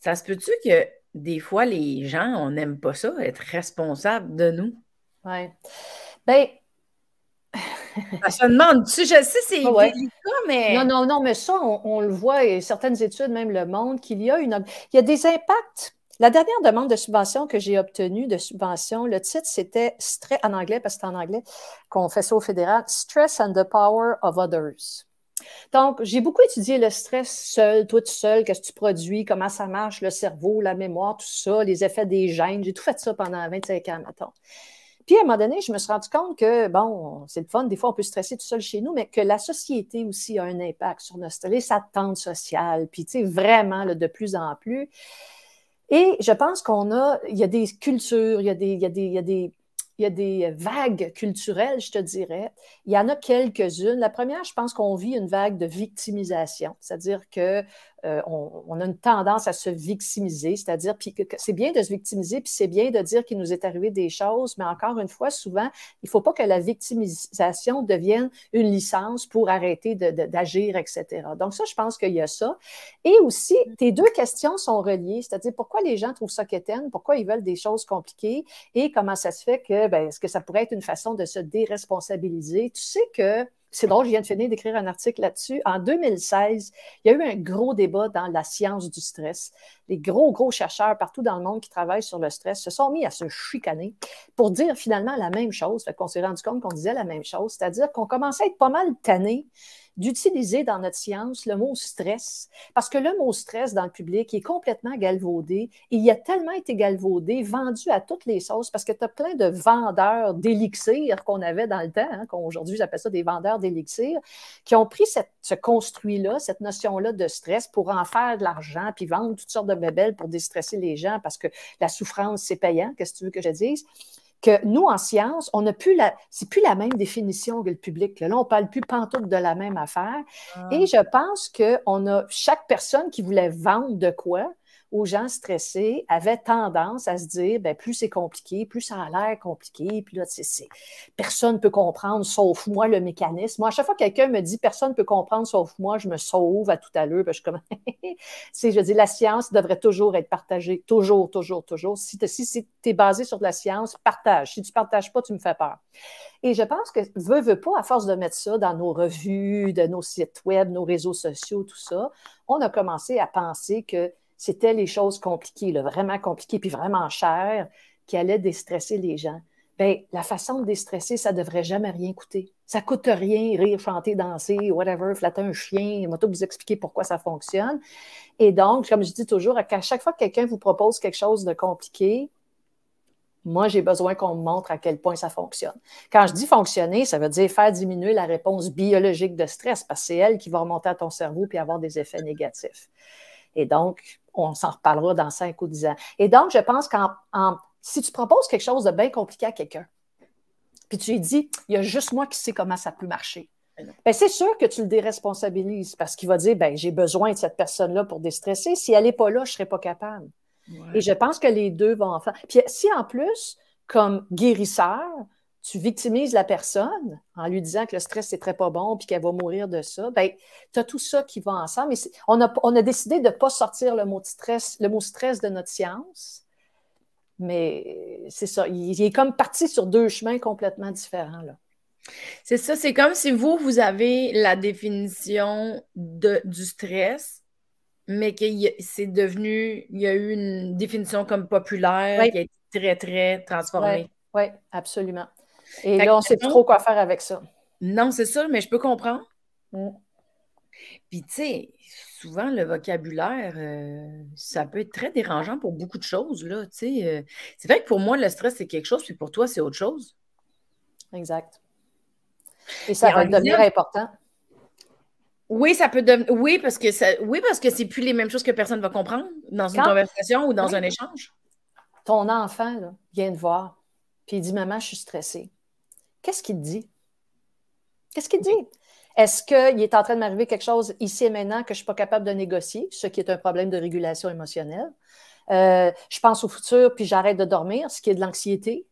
Ça se peut-tu que des fois, les gens, on n'aime pas ça, être responsable de nous? Oui. Bien. ça demande, tu, je sais, c'est ah mais. Non, non, non, mais ça, on, le voit, et certaines études même le montrent, qu'il y a une. Il y a des impacts la dernière demande de subvention que j'ai obtenue de subvention, le titre c'était stress en anglais parce que c'est en anglais qu'on fait ça au fédéral, Stress and the Power of Others. Donc, j'ai beaucoup étudié le stress seul, toi tout seul, qu'est-ce que tu produis, comment ça marche, le cerveau, la mémoire, tout ça, les effets des gènes. J'ai tout fait ça pendant 25 ans, mettons. Puis, à un moment donné, je me suis rendu compte que, bon, c'est le fun, des fois, on peut stresser tout seul chez nous, mais que la société aussi a un impact sur notre stress, sa tente sociale. puis, tu sais, vraiment, de plus en plus. Et je pense qu'on a, il y a des cultures, il y a des, des, des, il y a des vagues culturelles, je te dirais. Il y en a quelques-unes. La première, je pense qu'on vit une vague de victimisation, c'est-à-dire que euh, on, a une tendance à se victimiser, c'est-à-dire, puis c'est bien de se victimiser, puis c'est bien de dire qu'il nous est arrivé des choses, mais encore une fois, souvent, il ne faut pas que la victimisation devienne une licence pour arrêter d'agir, etc. Donc ça, je pense qu'il y a ça. Et aussi, tes deux questions sont reliées, c'est-à-dire pourquoi les gens trouvent ça quétaine, pourquoi ils veulent des choses compliquées et comment ça se fait que, ben, est-ce que ça pourrait être une façon de se déresponsabiliser? Tu sais que c'est drôle, je viens de finir d'écrire un article là-dessus. En 2016, il y a eu un gros débat dans la science du stress. Les gros, gros chercheurs partout dans le monde qui travaillent sur le stress se sont mis à se chicaner pour dire finalement la même chose. Fait qu'on s'est rendu compte qu'on disait la même chose, c'est-à-dire qu'on commençait à être pas mal tanné d'utiliser dans notre science le mot stress, parce que le mot stress dans le public est complètement galvaudé. il a tellement été galvaudé, vendu à toutes les sauces, parce que tu as plein de vendeurs d'élixirs qu'on avait dans le temps, hein, qu'aujourd'hui j'appelle ça des vendeurs d'élixirs, qui ont pris cette, ce construit-là, cette notion-là de stress pour en faire de l'argent, puis vendre toutes sortes de bébelles pour déstresser les gens, parce que la souffrance, c'est payant, qu'est-ce que tu veux que je dise? que nous, en science, on n'a plus la, c'est plus la même définition que le public. Là, on parle plus pantoute de la même affaire. Ah. Et je pense que on a chaque personne qui voulait vendre de quoi aux gens stressés avaient tendance à se dire, ben, plus c'est compliqué, plus ça a l'air compliqué, puis là, c'est, personne ne peut comprendre, sauf moi, le mécanisme. Moi, à chaque fois que quelqu'un me dit, personne ne peut comprendre, sauf moi, je me sauve à tout à l'heure, ben, je commence. comme, c'est, je dis, la science devrait toujours être partagée, toujours, toujours, toujours. Si tu si, es basé sur de la science, partage. Si tu partages pas, tu me fais peur. Et je pense que, veut, veut pas, à force de mettre ça dans nos revues, de nos sites web, nos réseaux sociaux, tout ça, on a commencé à penser que c'était les choses compliquées, vraiment compliquées, puis vraiment chères, qui allaient déstresser les gens. Bien, la façon de déstresser, ça devrait jamais rien coûter. Ça coûte rien, rire, chanter, danser, whatever, flatter un chien. va tout vous expliquer pourquoi ça fonctionne. Et donc, comme je dis toujours, à chaque fois que quelqu'un vous propose quelque chose de compliqué, moi, j'ai besoin qu'on me montre à quel point ça fonctionne. Quand je dis fonctionner, ça veut dire faire diminuer la réponse biologique de stress, parce que c'est elle qui va remonter à ton cerveau puis avoir des effets négatifs. Et donc, on s'en reparlera dans cinq ou dix ans. Et donc, je pense qu'en si tu proposes quelque chose de bien compliqué à quelqu'un, puis tu lui dis, il y a juste moi qui sais comment ça peut marcher. Ben, c'est sûr que tu le déresponsabilises parce qu'il va dire, ben, j'ai besoin de cette personne-là pour déstresser. Si elle n'est pas là, je ne serais pas capable. Et je pense que les deux vont en Puis si en plus, comme guérisseur, tu victimises la personne en lui disant que le stress, c'est très pas bon puis qu'elle va mourir de ça, ben, tu as tout ça qui va ensemble. on, a, on a décidé de ne pas sortir le mot, stress, le mot stress de notre science, mais c'est ça. Il, est comme parti sur deux chemins complètement différents. Là. C'est ça, c'est comme si vous, vous avez la définition de, du stress, mais que c'est devenu, il y a eu une définition comme populaire qui a été très, très transformée. Oui, absolument. Et là, on sait trop quoi faire avec ça. Non, c'est ça, mais je peux comprendre. Mm. Puis, tu sais, souvent, le vocabulaire, euh, ça peut être très dérangeant pour beaucoup de choses. Là, euh, c'est vrai que pour moi, le stress, c'est quelque chose, puis pour toi, c'est autre chose. Exact. Et ça va devenir important. Oui, ça peut devenir. Oui, parce que ça... oui, parce que c'est plus les mêmes choses que personne ne va comprendre dans une conversation ou dans un échange. Ton enfant vient te voir, puis il dit Maman, je suis stressée qu'est-ce qu'il dit? Qu'est-ce qu'il dit? Est-ce qu'il est en train de m'arriver quelque chose ici et maintenant que je ne suis pas capable de négocier, ce qui est un problème de régulation émotionnelle? Euh, je pense au futur, puis j'arrête de dormir, ce qui est de l'anxiété.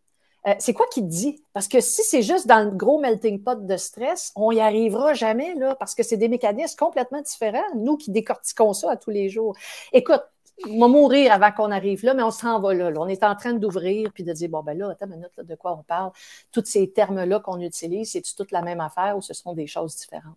Euh, c'est quoi qu'il te dit? Parce que si c'est juste dans le gros melting pot de stress, on n'y arrivera jamais, là, parce que c'est des mécanismes complètement différents, nous qui décortiquons ça à tous les jours. Écoute, va mourir avant qu'on arrive là, mais on s'en va là, On est en train d'ouvrir puis de dire, bon, ben là, attends une minute, là, de quoi on parle? Tous ces termes-là qu'on utilise, c'est-tu toute la même affaire ou ce sont des choses différentes?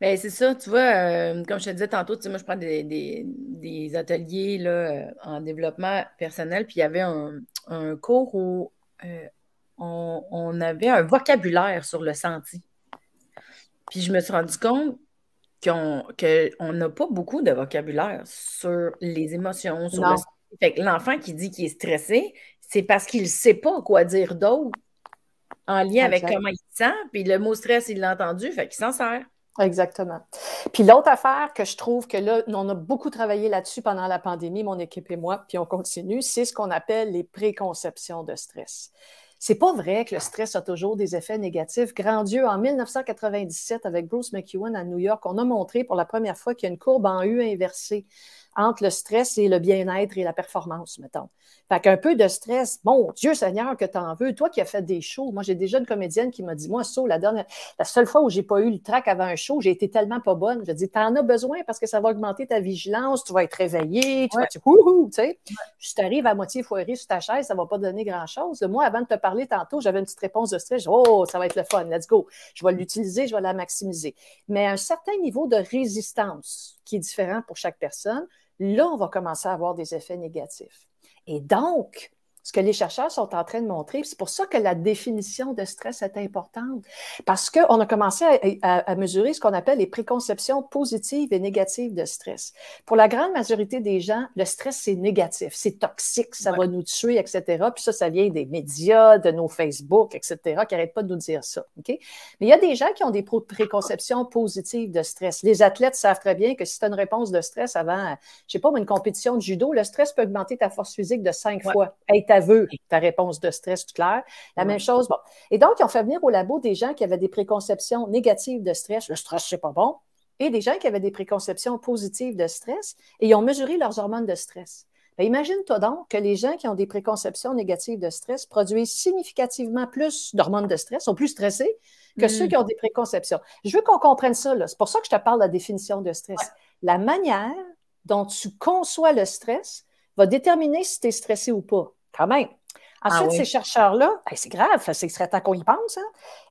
Bien, c'est ça, tu vois, euh, comme je te disais tantôt, moi, je prends des, ateliers là, euh, en développement personnel, puis il y avait un, cours où euh, on, on, avait un vocabulaire sur le senti. Puis je me suis rendu compte qu'on n'a pas beaucoup de vocabulaire sur les émotions, l'enfant qui dit qu'il est stressé, c'est parce qu'il ne sait pas quoi dire d'autre en lien avec comment il se sent, puis le mot stress, il l'a entendu, fait qu'il s'en sert. Exactement. Puis l'autre affaire que je trouve que là, on a beaucoup travaillé là-dessus pendant la pandémie, mon équipe et moi, puis on continue, c'est ce qu'on appelle les préconceptions de stress. C'est pas vrai que le stress a toujours des effets négatifs. Grand en 1997, avec Bruce McEwen à New York, on a montré pour la première fois qu'il y a une courbe en U inversée entre le stress et le bien-être et la performance, mettons. Fait qu'un peu de stress, bon, Dieu Seigneur, que t'en veux. Toi qui as fait des shows. Moi, j'ai déjà une comédienne qui m'a dit, moi, ça, la, dernière, la seule fois où j'ai pas eu le trac avant un show, j'ai été tellement pas bonne. Je dis, t'en as besoin parce que ça va augmenter ta vigilance, tu vas être réveillé, tu vas tu Wouhou! » tu sais. Si t'arrives à moitié foiré sur ta chaise, ça va pas donner grand-chose. Moi, avant de te parler tantôt, j'avais une petite réponse de stress. oh, ça va être le fun, let's go. Je vais l'utiliser, je vais la maximiser. Mais un certain niveau de résistance qui est différent pour chaque personne, là, on va commencer à avoir des effets négatifs. Et donc, ce que les chercheurs sont en train de montrer. C'est pour ça que la définition de stress est importante, parce qu'on a commencé à, mesurer ce qu'on appelle les préconceptions positives et négatives de stress. Pour la grande majorité des gens, le stress, c'est négatif, c'est toxique, ça va nous tuer, etc. Puis ça, ça vient des médias, de nos Facebook, etc., qui n'arrêtent pas de nous dire ça. Mais il y a des gens qui ont des préconceptions positives de stress. Les athlètes savent très bien que si tu as une réponse de stress avant, euh, je ne sais pas, une compétition de judo, le stress peut augmenter ta force physique de cinq fois ta réponse de stress, tout clair. La même chose, Et donc, ils ont fait venir au labo des gens qui avaient des préconceptions négatives de stress. Le stress, c'est pas bon. Et des gens qui avaient des préconceptions positives de stress et ils ont mesuré leurs hormones de stress. Ben, imagine-toi donc que les gens qui ont des préconceptions négatives de stress produisent significativement plus d'hormones de stress, sont plus stressés que ceux mm. qui ont des préconceptions. Je veux qu'on comprenne ça. C'est pour ça que je te parle de la définition de stress. La manière dont tu conçois le stress va déterminer si tu es stressé ou pas. Quand même. Ah Ensuite, ces chercheurs-là, c'est grave, c'est très temps qu'on y pense. Hein.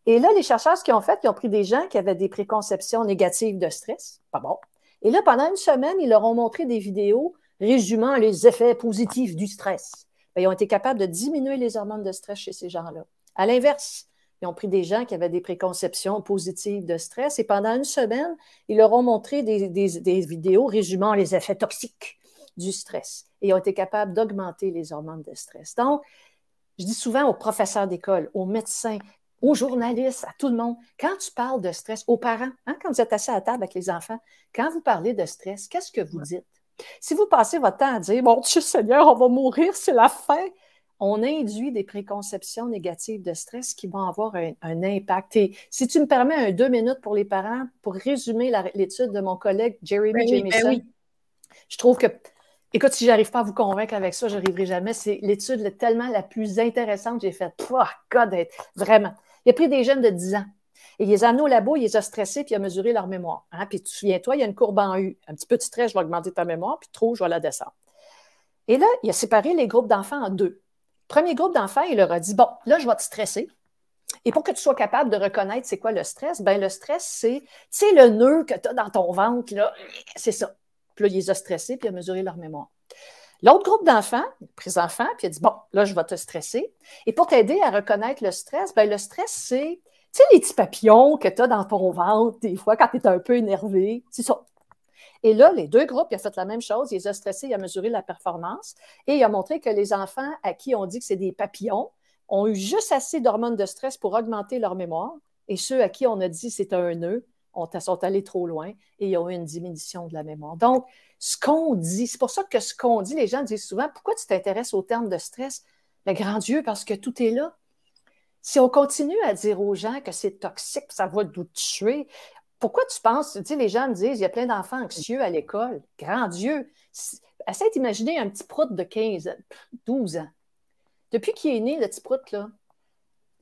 Et là, les chercheurs, ce qu'ils ont fait, ils ont pris des gens qui avaient des préconceptions négatives de stress, pas bon. Et là, pendant une semaine, ils leur ont montré des vidéos résumant les effets positifs du stress. Ben, ils ont été capables de diminuer les hormones de stress chez ces gens-là. À l'inverse, ils ont pris des gens qui avaient des préconceptions positives de stress et pendant une semaine, ils leur ont montré des vidéos résumant les effets toxiques du stress et ont été capables d'augmenter les hormones de stress. Donc, je dis souvent aux professeurs d'école, aux médecins, aux journalistes, à tout le monde, quand tu parles de stress, aux parents, hein, quand vous êtes assis à table avec les enfants, quand vous parlez de stress, qu'est-ce que vous dites? Si vous passez votre temps à dire, mon Dieu Seigneur, on va mourir, c'est la fin, on induit des préconceptions négatives de stress qui vont avoir un, impact. Et si tu me permets un deux minutes pour les parents, pour résumer l'étude de mon collègue Jeremy ben ben oui, je trouve que Écoute, si j'arrive pas à vous convaincre avec ça, je j'arriverai jamais. C'est l'étude tellement la plus intéressante que j'ai faite. Oh, God, vraiment. Il a pris des jeunes de 10 ans. Et il les a amenés au labo, il les a stressés, puis il a mesuré leur mémoire. Hein. Puis tu te souviens-toi, il y a une courbe en U. Un petit peu de stress, je vais augmenter ta mémoire, puis trop, je vais la descendre. Et là, il a séparé les groupes d'enfants en deux. Premier groupe d'enfants, il leur a dit Bon, là, je vais te stresser. Et pour que tu sois capable de reconnaître c'est quoi le stress, ben le stress, c'est, le nœud que tu as dans ton ventre, là, c'est ça. Puis là, il les a stressés, puis il a mesuré leur mémoire. L'autre groupe d'enfants, pris enfants, puis il a dit, bon, là, je vais te stresser. Et pour t'aider à reconnaître le stress, ben, le stress, c'est, tu sais, les petits papillons que tu as dans ton ventre, des fois, quand tu es un peu énervé, c'est ça. Et là, les deux groupes, ils ont fait la même chose. ils les a stressés, il a mesuré la performance et il a montré que les enfants à qui on dit que c'est des papillons ont eu juste assez d'hormones de stress pour augmenter leur mémoire. Et ceux à qui on a dit c'est un nœud, on sont allés trop loin et ils ont eu une diminution de la mémoire. Donc, ce qu'on dit, c'est pour ça que ce qu'on dit, les gens disent souvent, pourquoi tu t'intéresses au terme de stress? Le ben, grand Dieu, parce que tout est là. Si on continue à dire aux gens que c'est toxique, ça va nous tuer, pourquoi tu penses, tu sais, les gens me disent, il y a plein d'enfants anxieux à l'école. Grand Dieu, essaie d'imaginer un petit prout de 15, 12 ans. Depuis qu'il est né, le petit prout, là,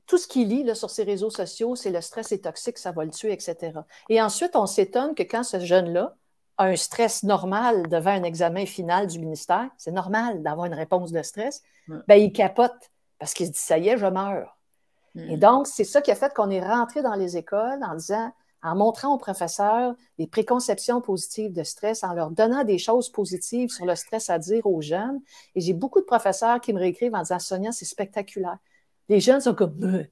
tout ce qu'il lit sur ses réseaux sociaux, c'est le stress est toxique, ça va le tuer, etc. Et ensuite, on s'étonne que quand ce jeune-là a un stress normal devant un examen final du ministère, c'est normal d'avoir une réponse de stress, ben, il capote parce qu'il se dit ça y est, je meurs. Mm. Et donc, c'est ça qui a fait qu'on est rentré dans les écoles en disant en montrant aux professeurs des préconceptions positives de stress, en leur donnant des choses positives sur le stress à dire aux jeunes. Et j'ai beaucoup de professeurs qui me réécrivent en disant Sonia, c'est spectaculaire. Les jeunes sont comme. Euh.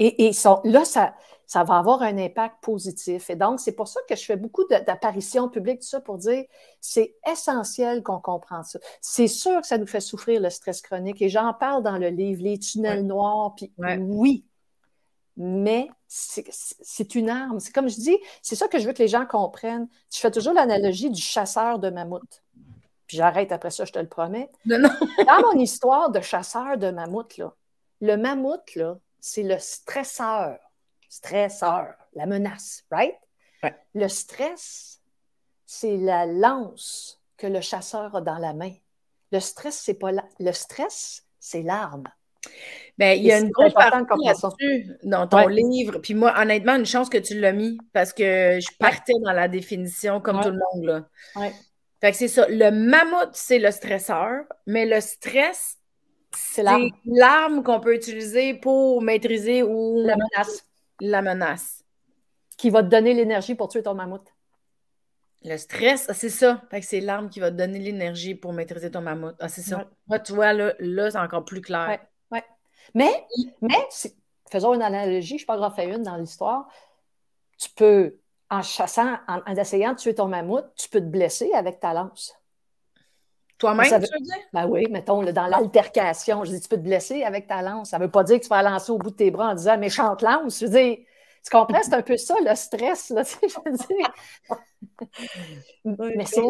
Et, et sont, là, ça, ça va avoir un impact positif. Et donc, c'est pour ça que je fais beaucoup d'apparitions publiques, tout ça, pour dire c'est essentiel qu'on comprenne ça. C'est sûr que ça nous fait souffrir le stress chronique, et j'en parle dans le livre, les tunnels noirs, puis oui, mais c'est une arme. C'est comme je dis, c'est ça que je veux que les gens comprennent. Je fais toujours l'analogie du chasseur de mammouth. Puis j'arrête après ça, je te le promets. dans mon histoire de chasseur de mammouth, là, le mammouth, là, c'est le stresseur. Stresseur, la menace, right? Le stress, c'est la lance que le chasseur a dans la main. Le stress, c'est pas le stress, c'est l'arme. Bien, il y a une grosse partie là-dessus dans ton livre. Puis moi, honnêtement, une chance que tu l'as mis parce que je partais dans la définition comme tout le monde. Là. Fait que c'est ça. Le mammouth, c'est le stresseur, mais le stress c'est l'arme qu'on peut utiliser pour maîtriser ou la menace. La menace. Qui va te donner l'énergie pour tuer ton mammouth. Le stress, ah, c'est ça. c'est l'arme qui va te donner l'énergie pour maîtriser ton mammouth. Ah, c'est ça. tu vois, là, c'est encore plus clair. Mais, mais faisons une analogie, je pas qu'on en fait une dans l'histoire. Tu peux, en chassant, en, en essayant de tuer ton mammouth, tu peux te blesser avec ta lance. Toi-même, tu dire? Ben oui, mettons, là, dans l'altercation, je dis, tu peux te blesser avec ta lance. Ça ne veut pas dire que tu vas lancer au bout de tes bras en disant, méchante lance. Je veux dire, tu comprends? C'est un peu ça, le stress, Mais c'est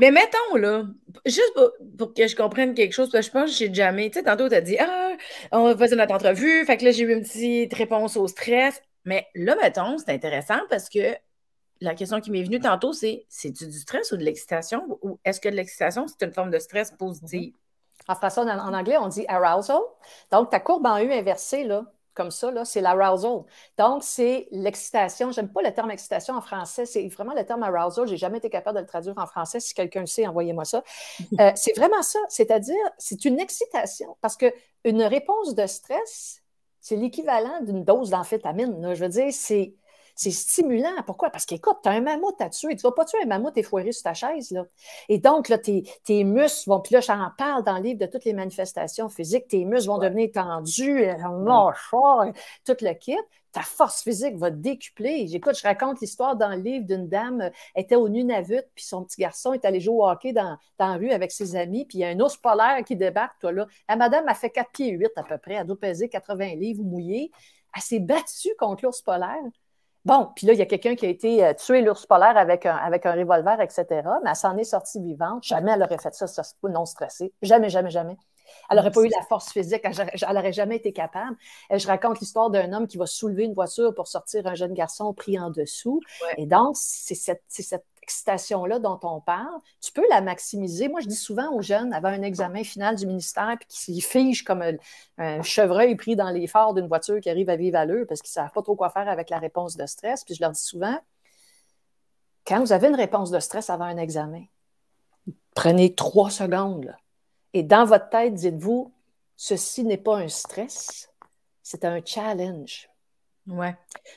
Mais mettons, là, juste pour, que je comprenne quelque chose, parce que je pense que j'ai jamais... Tu sais, tantôt, tu as dit, ah, on faire notre entrevue, fait que là, j'ai eu une petite réponse au stress. Mais là, mettons, c'est intéressant parce que la question qui m'est venue tantôt, c'est cest du stress ou de l'excitation? Ou est-ce que l'excitation, c'est une forme de stress mhm. positive? En français, en, anglais, on dit arousal. Donc, ta courbe en U inversée, là, comme ça, là, c'est l'arousal. Donc, c'est l'excitation. J'aime pas le terme excitation en français. C'est vraiment le terme arousal. J'ai jamais été capable de le traduire en français. Si quelqu'un sait, envoyez-moi ça. Euh, c'est vraiment ça. C'est-à-dire, c'est une excitation. Parce que une réponse de stress, c'est l'équivalent d'une dose d'amphétamine. Je veux dire, c'est c'est stimulant. Pourquoi? Parce qu'écoute, tu as un mammouth à tuer. Tu vas pas tuer un mammouth et foirer sur ta chaise. Là. Et donc, là, tes, muscles vont, puis là, j'en parle dans le livre de toutes les manifestations physiques, tes muscles vont devenir tendus, euh, ouais. Euh, tout le kit ta force physique va décupler. J'écoute, je raconte l'histoire dans le livre d'une dame, elle euh, était au Nunavut, puis son petit garçon est allé jouer au hockey dans, la rue avec ses amis, puis il y a un ours polaire qui débarque, toi là. La madame a fait 4 pieds 8 à peu près, elle doit peser 80 livres mouillés. Elle s'est battue contre l'ours polaire. Bon, puis là, il y a quelqu'un qui a été euh, tué l'ours polaire avec un, avec un revolver, etc. Mais elle s'en est sortie vivante. Jamais elle aurait fait ça, sans non stressée. Jamais, jamais, jamais. Elle aurait pas eu la force physique, elle n'aurait jamais été capable. Euh, je raconte l'histoire d'un homme qui va soulever une voiture pour sortir un jeune garçon pris en dessous. Et donc, c'est cette, cette excitation-là dont on parle, tu peux la maximiser. Moi, je dis souvent aux jeunes, avant un examen final du ministère, puis qui s'y figent comme un, chevreuil pris dans les phares d'une voiture qui arrive à vive allure parce qu'ils ne savent pas trop quoi faire avec la réponse de stress. Puis je leur dis souvent, quand vous avez une réponse de stress avant un examen, prenez trois secondes. et dans votre tête, dites-vous, ceci n'est pas un stress, c'est un challenge. Oui.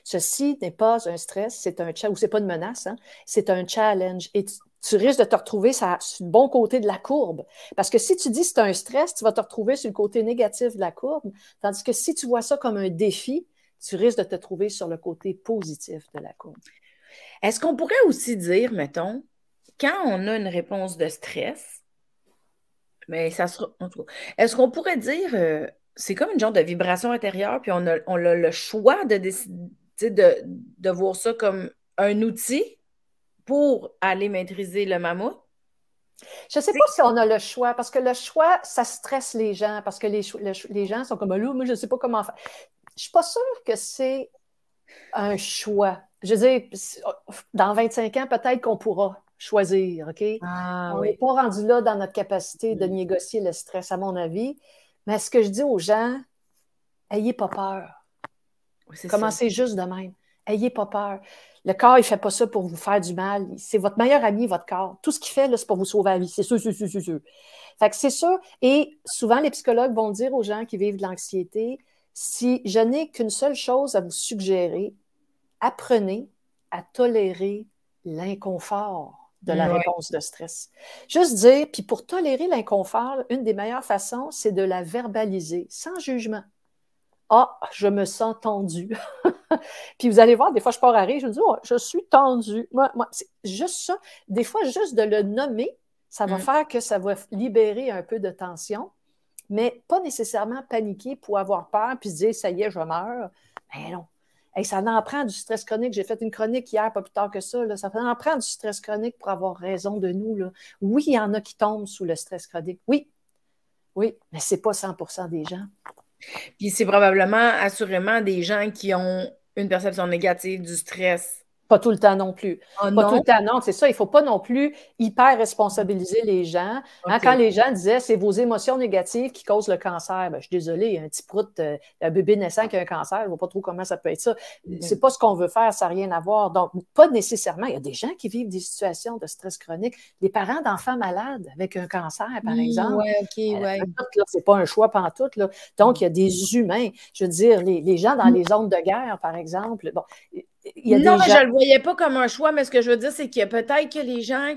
Ceci n'est pas un stress, c'est un ou c'est pas une menace, hein. c'est un challenge. Et tu, risques de te retrouver sur, le bon côté de la courbe. Parce que si tu dis c'est un stress, tu vas te retrouver sur le côté négatif de la courbe. Tandis que si tu vois ça comme un défi, tu risques de te trouver sur le côté positif de la courbe. Est-ce qu'on pourrait aussi dire, mettons, quand on a une réponse de stress, mais ça sera. est-ce qu'on pourrait dire euh, c'est comme une genre de vibration intérieure, puis on a, le choix de décider de, voir ça comme un outil pour aller maîtriser le mammouth. Je ne sais pas si on a le choix, parce que le choix, ça stresse les gens, parce que les, les gens sont comme loup moi, je ne sais pas comment faire. Je ne suis pas sûre que c'est un choix. Je veux dire, oh, dans 25 ans, peut-être qu'on pourra choisir, OK? Ah on n'est pas rendu là dans notre capacité de mm. négocier le stress, à mon avis. Mais ce que je dis aux gens, ayez pas peur. Commencez juste de même. Ayez pas peur. Le corps, il fait pas ça pour vous faire du mal. C'est votre meilleur ami, votre corps. Tout ce qu'il fait, c'est pour vous sauver la vie. C'est sûr, c'est sûr, Fait que c'est sûr. Et souvent, les psychologues vont dire aux gens qui vivent de l'anxiété, si je n'ai qu'une seule chose à vous suggérer, apprenez à tolérer l'inconfort de la réponse de stress. Juste dire, puis pour tolérer l'inconfort, une des meilleures façons, c'est de la verbaliser sans jugement. Ah, je me sens tendue. puis vous allez voir, des fois, je pars à je me dis, oh, je suis tendue. Moi, c'est juste ça. Des fois, juste de le nommer, ça va mm. faire que ça va libérer un peu de tension, mais pas nécessairement paniquer pour avoir peur puis se dire, ça y est, je meurs. Mais ben non, et ça en prend du stress chronique. J'ai fait une chronique hier, pas plus tard que ça. Ça en prend du stress chronique pour avoir raison de nous. Oui, il y en a qui tombent sous le stress chronique. Oui, oui, mais c'est pas 100 des gens. Puis c'est probablement, assurément, des gens qui ont une perception négative du stress pas tout le temps non plus. Ah pas tout le temps, non. C'est ça, il ne faut pas non plus hyper responsabiliser les gens. Hein, quand les gens disaient c'est vos émotions négatives qui causent le cancer, ben, je suis désolée, un petit prout, un euh, bébé naissant qui a un cancer, je ne vois pas trop comment ça peut être ça. Mm-hmm. C'est pas ce qu'on veut faire, ça n'a rien à voir. Donc, pas nécessairement. Il y a des gens qui vivent des situations de stress chronique, Les parents d'enfants malades avec un cancer, par mm, exemple. Oui, OK, ben, C'est pas un choix pantoute. Donc, il y a des mm. humains, je veux dire, les, gens dans mm. les zones de guerre, par exemple. Bon, non, je ne le voyais pas comme un choix, mais ce que je veux dire, c'est a peut-être que les gens.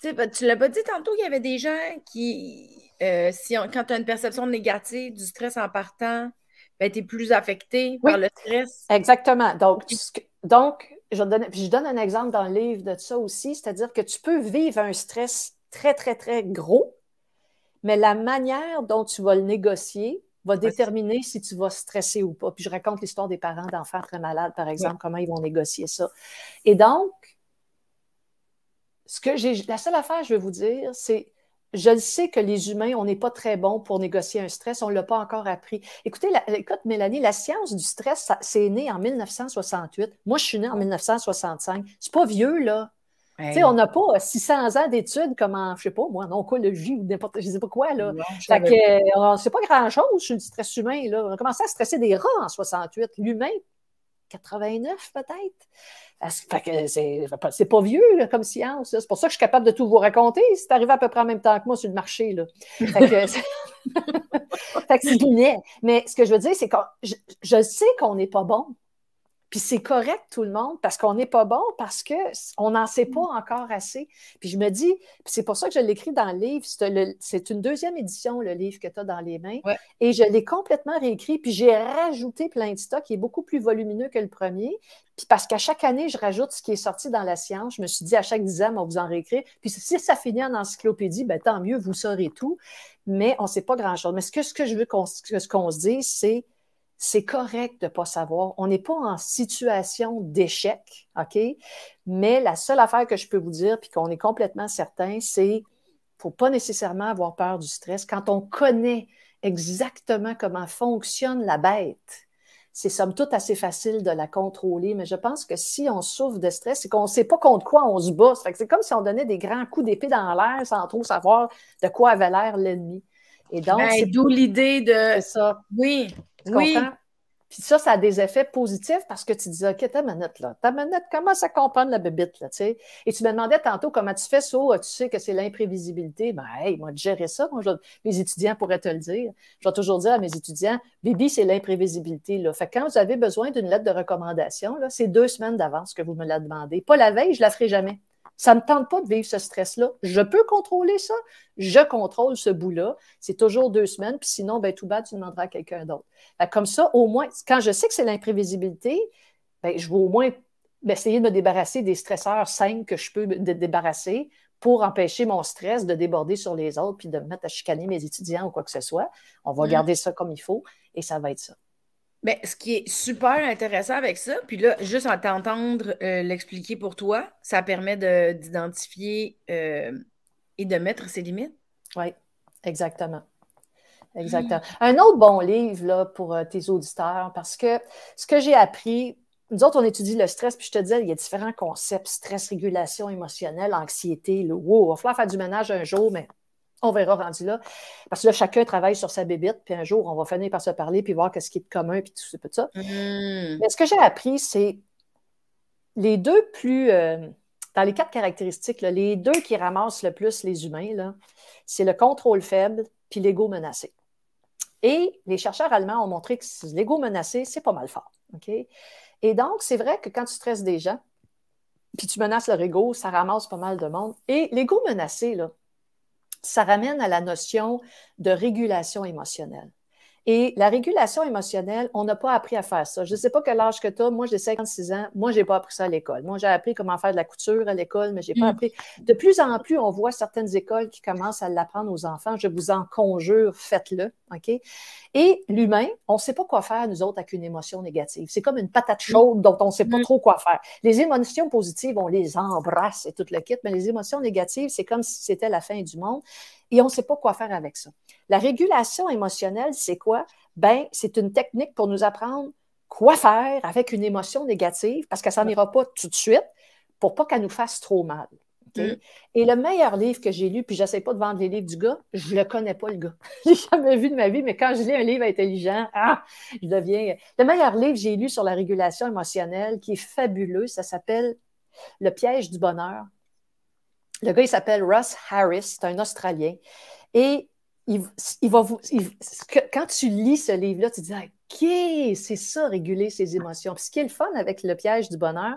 Tu l'as pas dit tantôt, il y avait des gens qui. Euh, quand tu as une perception négative du stress en partant, ben, tu es plus affecté par le stress. Exactement. Donc, donc je donne un exemple dans le livre de ça aussi, c'est-à-dire que tu peux vivre un stress très, très, très gros, mais la manière dont tu vas le négocier va déterminer si tu vas stresser ou pas. Puis je raconte l'histoire des parents d'enfants très malades, par exemple, comment ils vont négocier ça. Et donc, ce que j'ai, la seule affaire, je vais vous dire, c'est je sais que les humains, on n'est pas très bon pour négocier un stress, on ne l'a pas encore appris. Écoutez, écoute, Mélanie, la science du stress, c'est né en 1968. Moi, je suis née en 1965. C'est pas vieux, là sais, On n'a pas 600 euh, ans d'études comme en, je sais pas, moi, en oncologie ou n'importe, je sais pas quoi. Là. fait que, c'est euh, pas grand-chose sur le stress humain. Là. On a commencé à stresser des rats en 68. L'humain, 89 peut-être. Fait que c'est pas vieux comme science. C'est pour ça que je suis capable de tout vous raconter. C'est arrivé à peu près en même temps que moi sur le marché. Là. Fait que, fait Mais ce que je veux dire, c'est que je sais qu'on n'est pas bon. Puis c'est correct tout le monde parce qu'on n'est pas bon, parce qu'on n'en sait mm. pas encore assez. Puis je me dis, c'est pour ça que je l'écris dans le livre, c'est une deuxième édition, le livre que tu as dans les mains, et je l'ai complètement réécrit, puis j'ai rajouté plein de stocks qui est beaucoup plus volumineux que le premier. Puis parce qu'à chaque année, je rajoute ce qui est sorti dans la science. Je me suis dit, à chaque dizaine, on va vous en réécrire. Puis si ça finit en encyclopédie, ben, tant mieux, vous saurez tout. Mais on ne sait pas grand-chose. Mais ce que, je veux qu'on se dise, c'est c'est correct de ne pas savoir. On n'est pas en situation d'échec, OK? Mais la seule affaire que je peux vous dire, puis qu'on est complètement certain, c'est faut pas nécessairement avoir peur du stress quand on connaît exactement comment fonctionne la bête. C'est somme toute assez facile de la contrôler, mais je pense que si on souffre de stress, c'est qu'on ne sait pas contre quoi on se bosse. C'est comme si on donnait des grands coups d'épée dans l'air sans trop savoir de quoi avait l'air l'ennemi. Et donc, ben, d'où l'idée de ça. Oui, oui. Puis ça, ça a des effets positifs parce que tu dis, OK, ta manette, là, ta manette comment ça comprend la bébite, là, tu sais. Et tu me demandais tantôt comment tu fais ça, tu sais que c'est l'imprévisibilité. Ben, hey, moi, gérer ça, moi, mes étudiants pourraient te le dire. Je vais toujours dire à mes étudiants, Bibi, c'est l'imprévisibilité, là. Fait que quand vous avez besoin d'une lettre de recommandation, là, c'est deux semaines d'avance que vous me la demandez. Pas la veille, je la ferai jamais. Ça ne me tente pas de vivre ce stress-là. Je peux contrôler ça. Je contrôle ce bout-là. C'est toujours deux semaines. Puis sinon, ben, tout bas, tu demanderas à quelqu'un d'autre. Comme ça, au moins, quand je sais que c'est l'imprévisibilité, ben, je vais au moins essayer de me débarrasser des stresseurs sains que je peux débarrasser pour empêcher mon stress de déborder sur les autres puis de me mettre à chicaner mes étudiants ou quoi que ce soit. On va mm. garder ça comme il faut et ça va être ça. Mais ben, ce qui est super intéressant avec ça, puis là, juste en t'entendre euh, l'expliquer pour toi, ça permet d'identifier euh, et de mettre ses limites. Oui, exactement. Exactement. Mmh. Un autre bon livre là, pour euh, tes auditeurs, parce que ce que j'ai appris, nous autres, on étudie le stress, puis je te disais, il y a différents concepts, stress, régulation émotionnelle, anxiété, le wow, il va falloir faire du ménage un jour, mais on verra rendu là. Parce que là, chacun travaille sur sa bébite, puis un jour, on va finir par se parler, puis voir ce qui est commun, puis tout, ça. Hmm. Mais ce que j'ai appris, c'est les deux plus. Euh, dans les quatre caractéristiques, les deux qui ramassent le plus les humains, c'est le contrôle faible puis l'ego menacé. Et les chercheurs allemands ont montré que l'ego menacé, c'est pas mal fort. Et donc, c'est vrai que quand tu stresses des gens, puis tu menaces leur ego, ça ramasse pas mal de monde. Et l'ego menacé, là, ça ramène à la notion de régulation émotionnelle. Et la régulation émotionnelle, on n'a pas appris à faire ça. Je ne sais pas quel âge que tu as. Moi, j'ai 56 ans. Moi, j'ai pas appris ça à l'école. Moi, j'ai appris comment faire de la couture à l'école, mais j'ai pas mm. appris. De plus en plus, on voit certaines écoles qui commencent à l'apprendre aux enfants. Je vous en conjure, faites-le. OK? Et l'humain, on ne sait pas quoi faire, nous autres, avec une émotion négative. C'est comme une patate mm. chaude dont on ne sait pas mm. trop quoi faire. Les émotions positives, on les embrasse et tout le kit, mais les émotions négatives, c'est comme si c'était la fin du monde et on ne sait pas quoi faire avec ça. La régulation émotionnelle, c'est quoi? Ben, c'est une technique pour nous apprendre quoi faire avec une émotion négative parce qu'elle s'en ira pas tout de suite pour pas qu'elle nous fasse trop mal. Mm. Et le meilleur livre que j'ai lu, puis j'essaie pas de vendre les livres du gars, je le connais pas le gars. j'ai jamais vu de ma vie, mais quand je lis un livre intelligent, ah, je deviens. Le meilleur livre que j'ai lu sur la régulation émotionnelle, qui est fabuleux, ça s'appelle Le piège du bonheur. Le gars, il s'appelle Russ Harris, c'est un Australien. Et il, va vous, quand tu lis ce livre-là, tu te dis ah, OK, c'est ça, réguler ses émotions. Puis ce qui est le fun avec le piège du bonheur,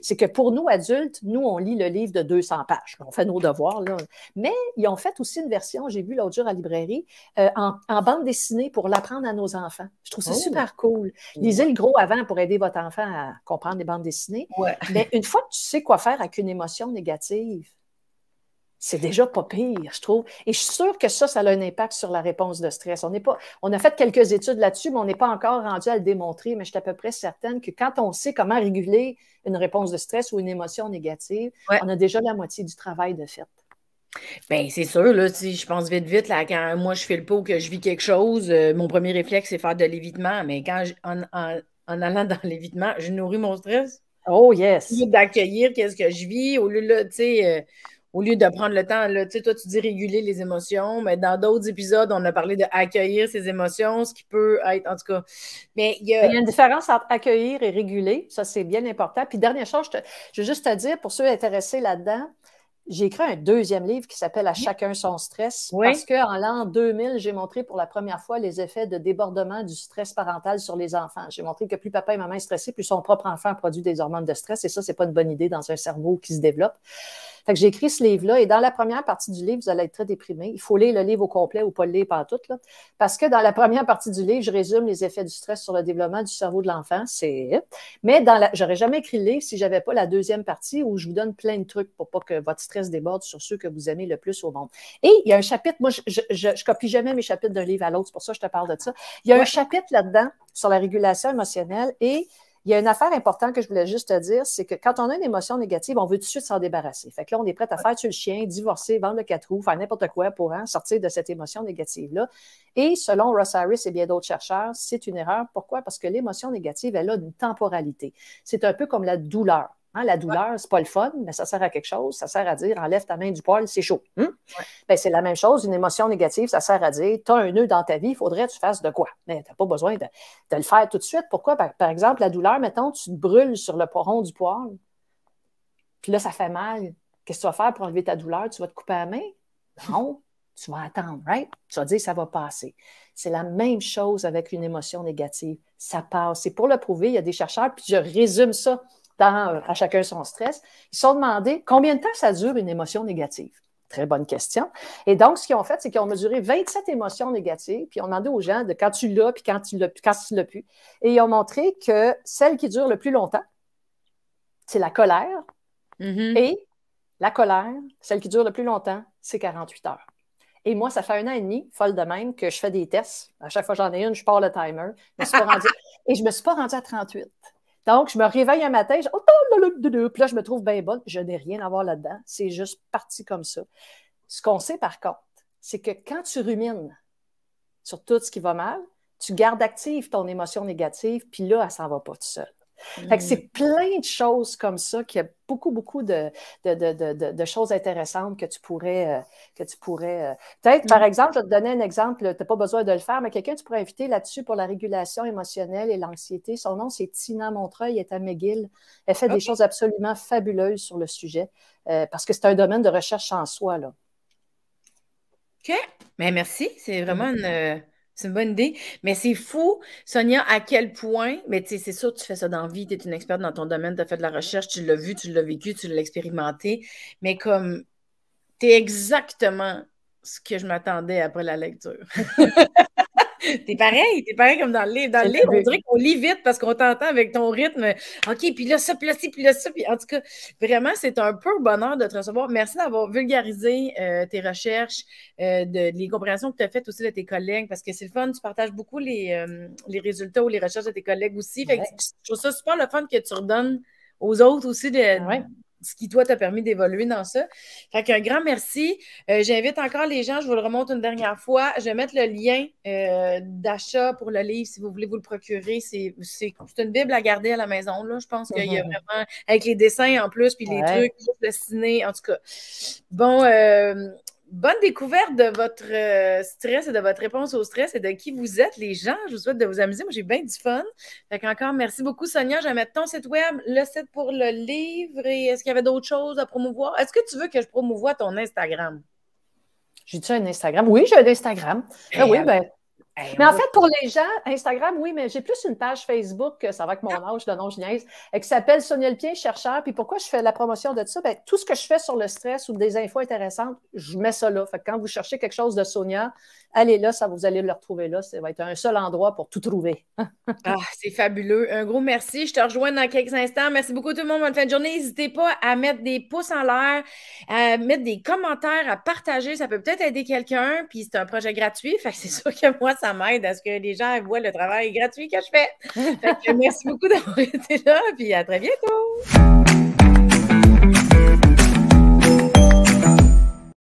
c'est que pour nous adultes, nous, on lit le livre de 200 pages. On fait nos devoirs. Là. Mais ils ont fait aussi une version, j'ai vu l'autre jour à la librairie, euh, en, bande dessinée pour l'apprendre à nos enfants. Je trouve ça oh. super cool. Lisez le gros avant pour aider votre enfant à comprendre les bandes dessinées. Mais une fois que tu sais quoi faire avec une émotion négative, c'est déjà pas pire, je trouve. Et je suis sûre que ça, ça a un impact sur la réponse de stress. On, n'est pas, on a fait quelques études là-dessus, mais on n'est pas encore rendu à le démontrer. Mais je suis à peu près certaine que quand on sait comment réguler une réponse de stress ou une émotion négative, on a déjà la moitié du travail de fait. Bien, c'est sûr, là, si je pense vite, vite, là, quand moi je fais le pot que je vis quelque chose, euh, mon premier réflexe, c'est faire de l'évitement. Mais quand en, allant dans l'évitement, je nourris mon stress. Oh yes. D'accueillir qu'est-ce que je vis au lieu là, tu sais, euh, au lieu de prendre le temps, là, toi, tu dis réguler les émotions, mais dans d'autres épisodes, on a parlé de accueillir ses émotions, ce qui peut être, en tout cas. Mais il y a, une différence entre accueillir et réguler. Ça, c'est bien important. Puis, dernière chose, je, veux juste te dire, pour ceux intéressés là-dedans, j'ai écrit un deuxième livre qui s'appelle À chacun son stress oui. parce qu'en l'an 2000, j'ai montré pour la première fois les effets de débordement du stress parental sur les enfants. J'ai montré que plus papa et maman est stressés, plus son propre enfant produit des hormones de stress et ça, c'est pas une bonne idée dans un cerveau qui se développe. Fait que j'ai écrit ce livre-là et dans la première partie du livre, vous allez être très déprimé. Il faut lire le livre au complet ou pas le lire par tout, là, parce que dans la première partie du livre, je résume les effets du stress sur le développement du cerveau de l'enfant. C'est, mais dans la, j'aurais jamais écrit le livre si j'avais pas la deuxième partie où je vous donne plein de trucs pour pas que votre stress déborde sur ceux que vous aimez le plus au monde. Et il y a un chapitre, moi, je, je, copie jamais mes chapitres d'un livre à l'autre, c'est pour ça que je te parle de ça. Il y a un chapitre là-dedans sur la régulation émotionnelle et il y a une affaire importante que je voulais juste te dire, c'est que quand on a une émotion négative, on veut tout de suite s'en débarrasser. Fait que là, on est prêt à faire tuer le chien, divorcer, vendre le quatre roues, faire n'importe quoi pour hein, sortir de cette émotion négative-là. Et selon Ross Harris et bien d'autres chercheurs, c'est une erreur. Pourquoi? Parce que l'émotion négative, elle a une temporalité. C'est un peu comme la douleur. Hein, la douleur, c'est pas le fun, mais ça sert à quelque chose. Ça sert à dire enlève ta main du poil, c'est chaud. Hein? Ben, c'est la même chose, une émotion négative, ça sert à dire tu as un nœud dans ta vie, il faudrait que tu fasses de quoi. Mais tu n'as pas besoin de, le faire tout de suite. Pourquoi? Par, exemple, la douleur, mettons, tu te brûles sur le poron du poil, puis là, ça fait mal. Qu'est-ce que tu vas faire pour enlever ta douleur? Tu vas te couper la main? Non, tu vas attendre, right? Tu vas dire ça va passer. C'est la même chose avec une émotion négative. Ça passe. C'est pour le prouver, il y a des chercheurs, puis je résume ça euh, à chacun son stress, ils se sont demandé combien de temps ça dure une émotion négative. Très bonne question. Et donc, ce qu'ils ont fait, c'est qu'ils ont mesuré 27 émotions négatives, puis ils ont demandé aux gens de quand tu l'as, puis quand tu l'as, quand tu l'as plus. Et ils ont montré que celle qui dure le plus longtemps, c'est la colère. Mm-hmm. Et la colère, celle qui dure le plus longtemps, c'est 48 heures. Et moi, ça fait un an et demi, folle de même, que je fais des tests. À chaque fois que j'en ai une, je pars le timer. et je ne me suis pas rendue à 38. Donc, je me réveille un matin, je, oh, puis là, je me trouve bien bonne. Je n'ai rien à voir là-dedans. C'est juste parti comme ça. Ce qu'on sait, par contre, c'est que quand tu rumines sur tout ce qui va mal, tu gardes active ton émotion négative, puis là, elle s'en va pas tout seul. Mm. c'est plein de choses comme ça qu'il y a beaucoup, beaucoup de, choses intéressantes que tu pourrais. Euh, que tu pourrais euh. Peut-être, par mm. exemple, je vais te donner un exemple, tu n'as pas besoin de le faire, mais quelqu'un tu pourrais inviter là-dessus pour la régulation émotionnelle et l'anxiété. Son nom, c'est Tina Montreuil, elle est à McGill. Elle fait des choses absolument fabuleuses sur le sujet euh, parce que c'est un domaine de recherche en soi. Là. OK. Mais ben, merci. C'est vraiment mm. une c'est une bonne idée. Mais c'est fou, Sonia, à quel point, mais tu sais, c'est sûr, tu fais ça dans vie, tu es une experte dans ton domaine, tu as fait de la recherche, tu l'as vu, tu l'as vécu, tu l'as expérimenté. Mais comme, tu es exactement ce que je m'attendais après la lecture. T'es pareil, t'es pareil comme dans le livre. Dans le livre, on dirait qu'on lit vite parce qu'on t'entend avec ton rythme. OK, puis là, ça, puis là, ci, puis là, ça. en tout cas, vraiment, c'est un peu bonheur de te recevoir. Merci d'avoir vulgarisé euh, tes recherches, euh, de, les compréhensions que tu as faites aussi de tes collègues parce que c'est le fun. Tu partages beaucoup les, euh, résultats ou les recherches de tes collègues aussi. je trouve ça super le fun que tu redonnes aux autres aussi de, ce qui, toi, t'a permis d'évoluer dans ça. Fait qu'un grand merci. Euh, j'invite encore les gens, je vous le remonte une dernière fois. Je vais mettre le lien euh, d'achat pour le livre si vous voulez vous le procurer. C'est une Bible à garder à la maison, là. Je pense qu'il y a vraiment, avec les dessins en plus, puis les trucs, dessinés, en tout cas. Bon, euh, Bonne découverte de votre euh, stress et de votre réponse au stress et de qui vous êtes, les gens. Je vous souhaite de vous amuser. Moi, j'ai bien du fun. Fait encore, merci beaucoup, Sonia. Je vais ton site web, le site pour le livre. Et est-ce qu'il y avait d'autres choses à promouvoir? Est-ce que tu veux que je promouvoie ton Instagram? J'ai-tu un Instagram? Oui, j'ai un Instagram. Ah, oui, ben, mais en fait, pour les gens, Instagram, oui, mais j'ai plus une page Facebook, ça va avec mon ah! âge, le non et qui s'appelle Sonia Le Lepien, chercheur. Puis pourquoi je fais la promotion de ça? Bien, tout ce que je fais sur le stress ou des infos intéressantes, je mets ça là. Fait que quand vous cherchez quelque chose de Sonia, allez là, ça vous allez le retrouver là. Ça va être un seul endroit pour tout trouver. ah, c'est fabuleux. Un gros merci. Je te rejoins dans quelques instants. Merci beaucoup tout le monde. Bonne fin de journée. N'hésitez pas à mettre des pouces en l'air, à mettre des commentaires, à partager. Ça peut peut-être aider quelqu'un. Puis c'est un projet gratuit. Fait que c'est sûr que moi, ça m'aide à ce que les gens voient le travail gratuit que je fais. Fait merci beaucoup d'avoir été là, puis à très bientôt.